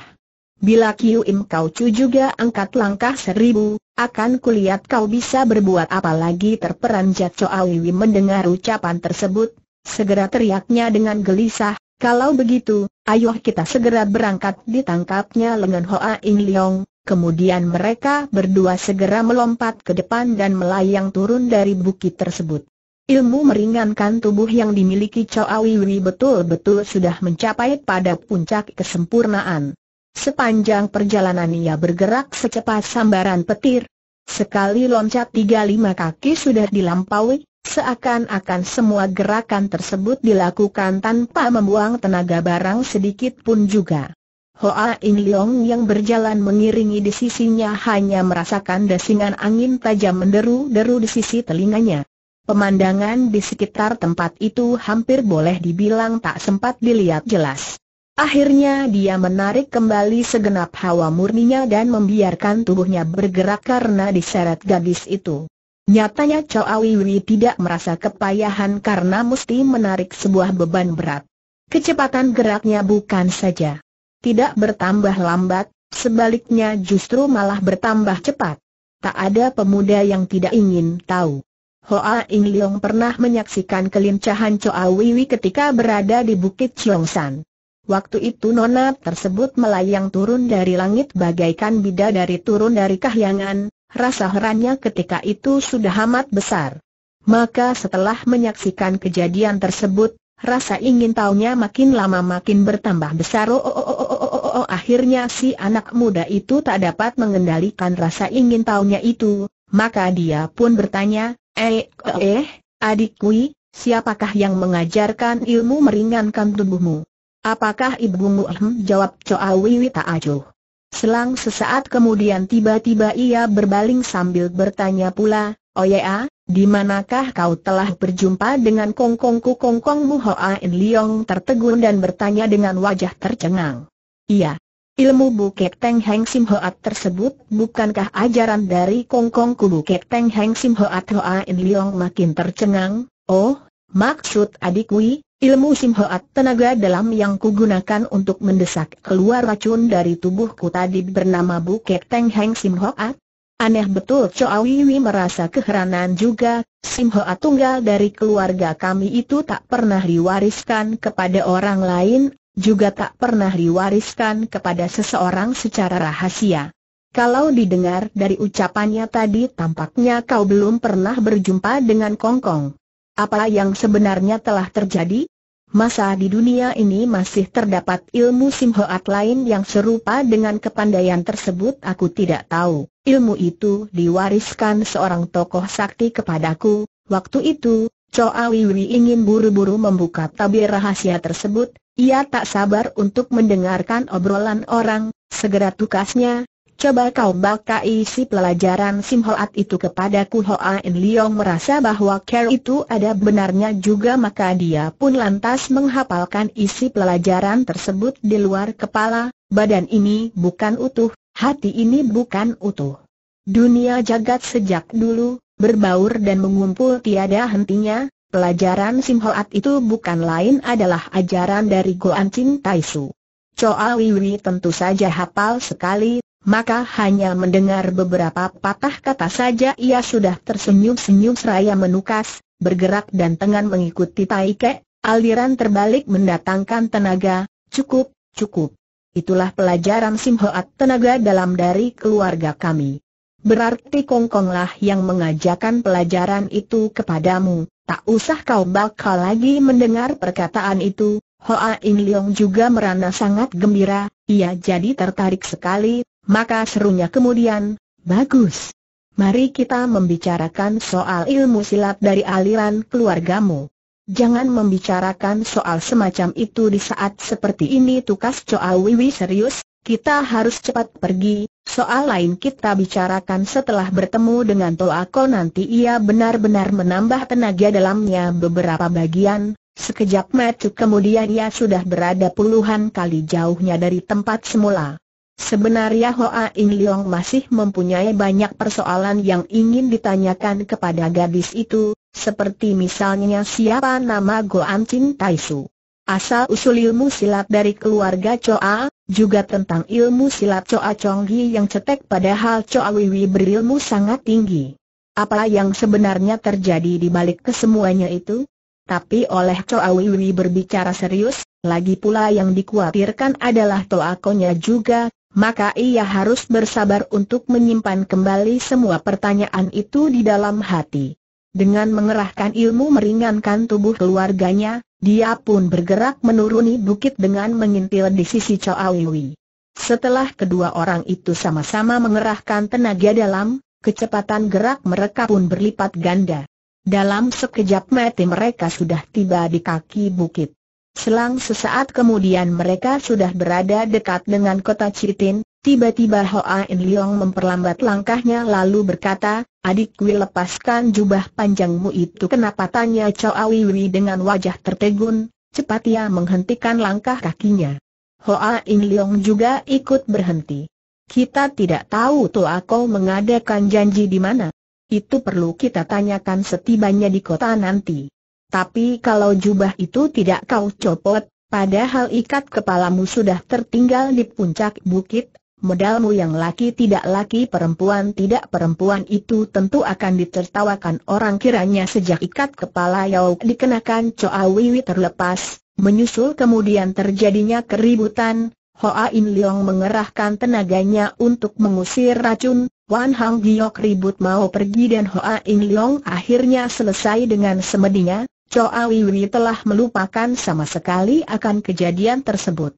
Bila Kiu Im Kau Chu juga angkat langkah seribu, akan kulihat kau bisa berbuat apa lagi terperanjat Coawiwi mendengar ucapan tersebut, segera teriaknya dengan gelisah, kalau begitu, ayo kita segera berangkat ditangkapnya lengan Hoa Ing Leong, kemudian mereka berdua segera melompat ke depan dan melayang turun dari bukit tersebut. Ilmu meringankan tubuh yang dimiliki Chow Awiwi betul-betul sudah mencapai pada puncak kesempurnaan. Sepanjang perjalanan ia bergerak secepat sambaran petir. Sekali loncat tiga lima kaki sudah dilampaui, seakan-akan semua gerakan tersebut dilakukan tanpa membuang tenaga barang sedikit pun juga. Hoa In Leong yang berjalan mengiringi di sisinya hanya merasakan desingan angin tajam menderu-deru di sisi telinganya. Pemandangan di sekitar tempat itu hampir boleh dibilang tak sempat dilihat jelas. Akhirnya dia menarik kembali segenap hawa murninya dan membiarkan tubuhnya bergerak karena diseret gadis itu. Nyatanya Chow Awiwi tidak merasa kepayahan karena mesti menarik sebuah beban berat. Kecepatan geraknya bukan saja tidak bertambah lambat, sebaliknya justru malah bertambah cepat. Tak ada pemuda yang tidak ingin tahu. Hoa Ing Leong pernah menyaksikan kelincahan Choa Wiwi ketika berada di Bukit Cheongsan. Waktu itu nona tersebut melayang turun dari langit bagaikan bidadari turun dari kahyangan, rasa herannya ketika itu sudah amat besar. Maka setelah menyaksikan kejadian tersebut, rasa ingin tahunya makin lama makin bertambah besar. Oh, oh, oh, oh, oh, oh, oh. Akhirnya si anak muda itu tak dapat mengendalikan rasa ingin tahunya itu, maka dia pun bertanya, eh, eh, eh adikku, siapakah yang mengajarkan ilmu meringankan tubuhmu? Apakah ibumu? Ehm, jawab Choa Wiwita Acuh. Selang sesaat kemudian tiba-tiba ia berbaling sambil bertanya pula, Oya, oh ah, di manakah kau telah berjumpa dengan kongkongku kongkongmu Hoa In Liong tertegun dan bertanya dengan wajah tercengang. Iya, Ilmu Bukit Teng Heng Sim Hoat tersebut bukankah ajaran dari kongkongku Ku Bukit Teng Heng Sim Hoat Hoa In Leong makin tercengang? Oh, maksud adikku, Ilmu Simhoat tenaga dalam yang kugunakan untuk mendesak keluar racun dari tubuhku tadi bernama Bukit Teng Heng Simhoat. Aneh betul Chow Wiwi merasa keheranan juga, Simhoat tunggal dari keluarga kami itu tak pernah diwariskan kepada orang lain, juga tak pernah diwariskan kepada seseorang secara rahasia. Kalau didengar dari ucapannya tadi tampaknya kau belum pernah berjumpa dengan Kongkong. Apa yang sebenarnya telah terjadi? Masa di dunia ini masih terdapat ilmu simhoat lain yang serupa dengan kepandaian tersebut aku tidak tahu. Ilmu itu diwariskan seorang tokoh sakti kepadaku. Waktu itu, Choa Wiwi ingin buru-buru membuka tabir rahasia tersebut. Ia tak sabar untuk mendengarkan obrolan orang, segera tukasnya, Coba kau baca isi pelajaran Sim Hoat itu kepadaku Hoa In Leong merasa bahwa care itu ada benarnya juga maka dia pun lantas menghafalkan isi pelajaran tersebut di luar kepala, badan ini bukan utuh, hati ini bukan utuh. Dunia jagat sejak dulu, berbaur dan mengumpul tiada hentinya, pelajaran Sim Hoat itu bukan lain adalah ajaran dari Goan Ching Taisu. Choa Wiwi tentu saja hafal sekali maka hanya mendengar beberapa patah kata saja ia sudah tersenyum-senyum seraya menukas, bergerak dan tangan mengikuti Taike, aliran terbalik mendatangkan tenaga, cukup, cukup. Itulah pelajaran Sim Hoat tenaga dalam dari keluarga kami. Berarti Kong Kongkonglah yang mengajarkan pelajaran itu kepadamu, tak usah kau bakal lagi mendengar perkataan itu. Hoa In Leong juga merana sangat gembira, ia jadi tertarik sekali, maka serunya kemudian, bagus. Mari kita membicarakan soal ilmu silat dari aliran keluargamu. Jangan membicarakan soal semacam itu di saat seperti ini tukas Coa Wiwi serius, kita harus cepat pergi, soal lain kita bicarakan setelah bertemu dengan Toako nanti ia benar-benar menambah tenaga dalamnya beberapa bagian, sekejap matu kemudian ia sudah berada puluhan kali jauhnya dari tempat semula. Sebenarnya Hoa In Leong masih mempunyai banyak persoalan yang ingin ditanyakan kepada gadis itu, seperti misalnya siapa nama Goan Chin Su, asal usul ilmu silat dari keluarga Choa, juga tentang ilmu silat Choa Chong Gi yang cetek padahal Choa Wiwi berilmu sangat tinggi. Apa yang sebenarnya terjadi di balik kesemuanya itu? Tapi oleh Choa Wiwi berbicara serius, lagi pula yang dikhawatirkan adalah toakonya juga, maka ia harus bersabar untuk menyimpan kembali semua pertanyaan itu di dalam hati. Dengan mengerahkan ilmu meringankan tubuh keluarganya, dia pun bergerak menuruni bukit dengan mengintil di sisi Choawiwi. Setelah kedua orang itu sama-sama mengerahkan tenaga dalam, kecepatan gerak mereka pun berlipat ganda. Dalam sekejap mati mereka sudah tiba di kaki bukit. Selang sesaat kemudian mereka sudah berada dekat dengan kota Citin, tiba-tiba Hoa In Leong memperlambat langkahnya lalu berkata, "Adik Wei lepaskan jubah panjangmu itu kenapa tanya Chow Awiwi dengan wajah tertegun, cepat ia menghentikan langkah kakinya. Hoa In Leong juga ikut berhenti. Kita tidak tahu Toa Kau mengadakan janji di mana. Itu perlu kita tanyakan setibanya di kota nanti. Tapi kalau jubah itu tidak kau copot, padahal ikat kepalamu sudah tertinggal di puncak bukit, modalmu yang laki tidak laki perempuan tidak perempuan itu tentu akan ditertawakan orang kiranya sejak ikat kepala yau dikenakan coa Wiwi terlepas, menyusul kemudian terjadinya keributan, Hoa In Leong mengerahkan tenaganya untuk mengusir racun, Wan Hang Giok ribut mau pergi dan Hoa In Leong akhirnya selesai dengan semedinya, Choa Wiwi telah melupakan sama sekali akan kejadian tersebut.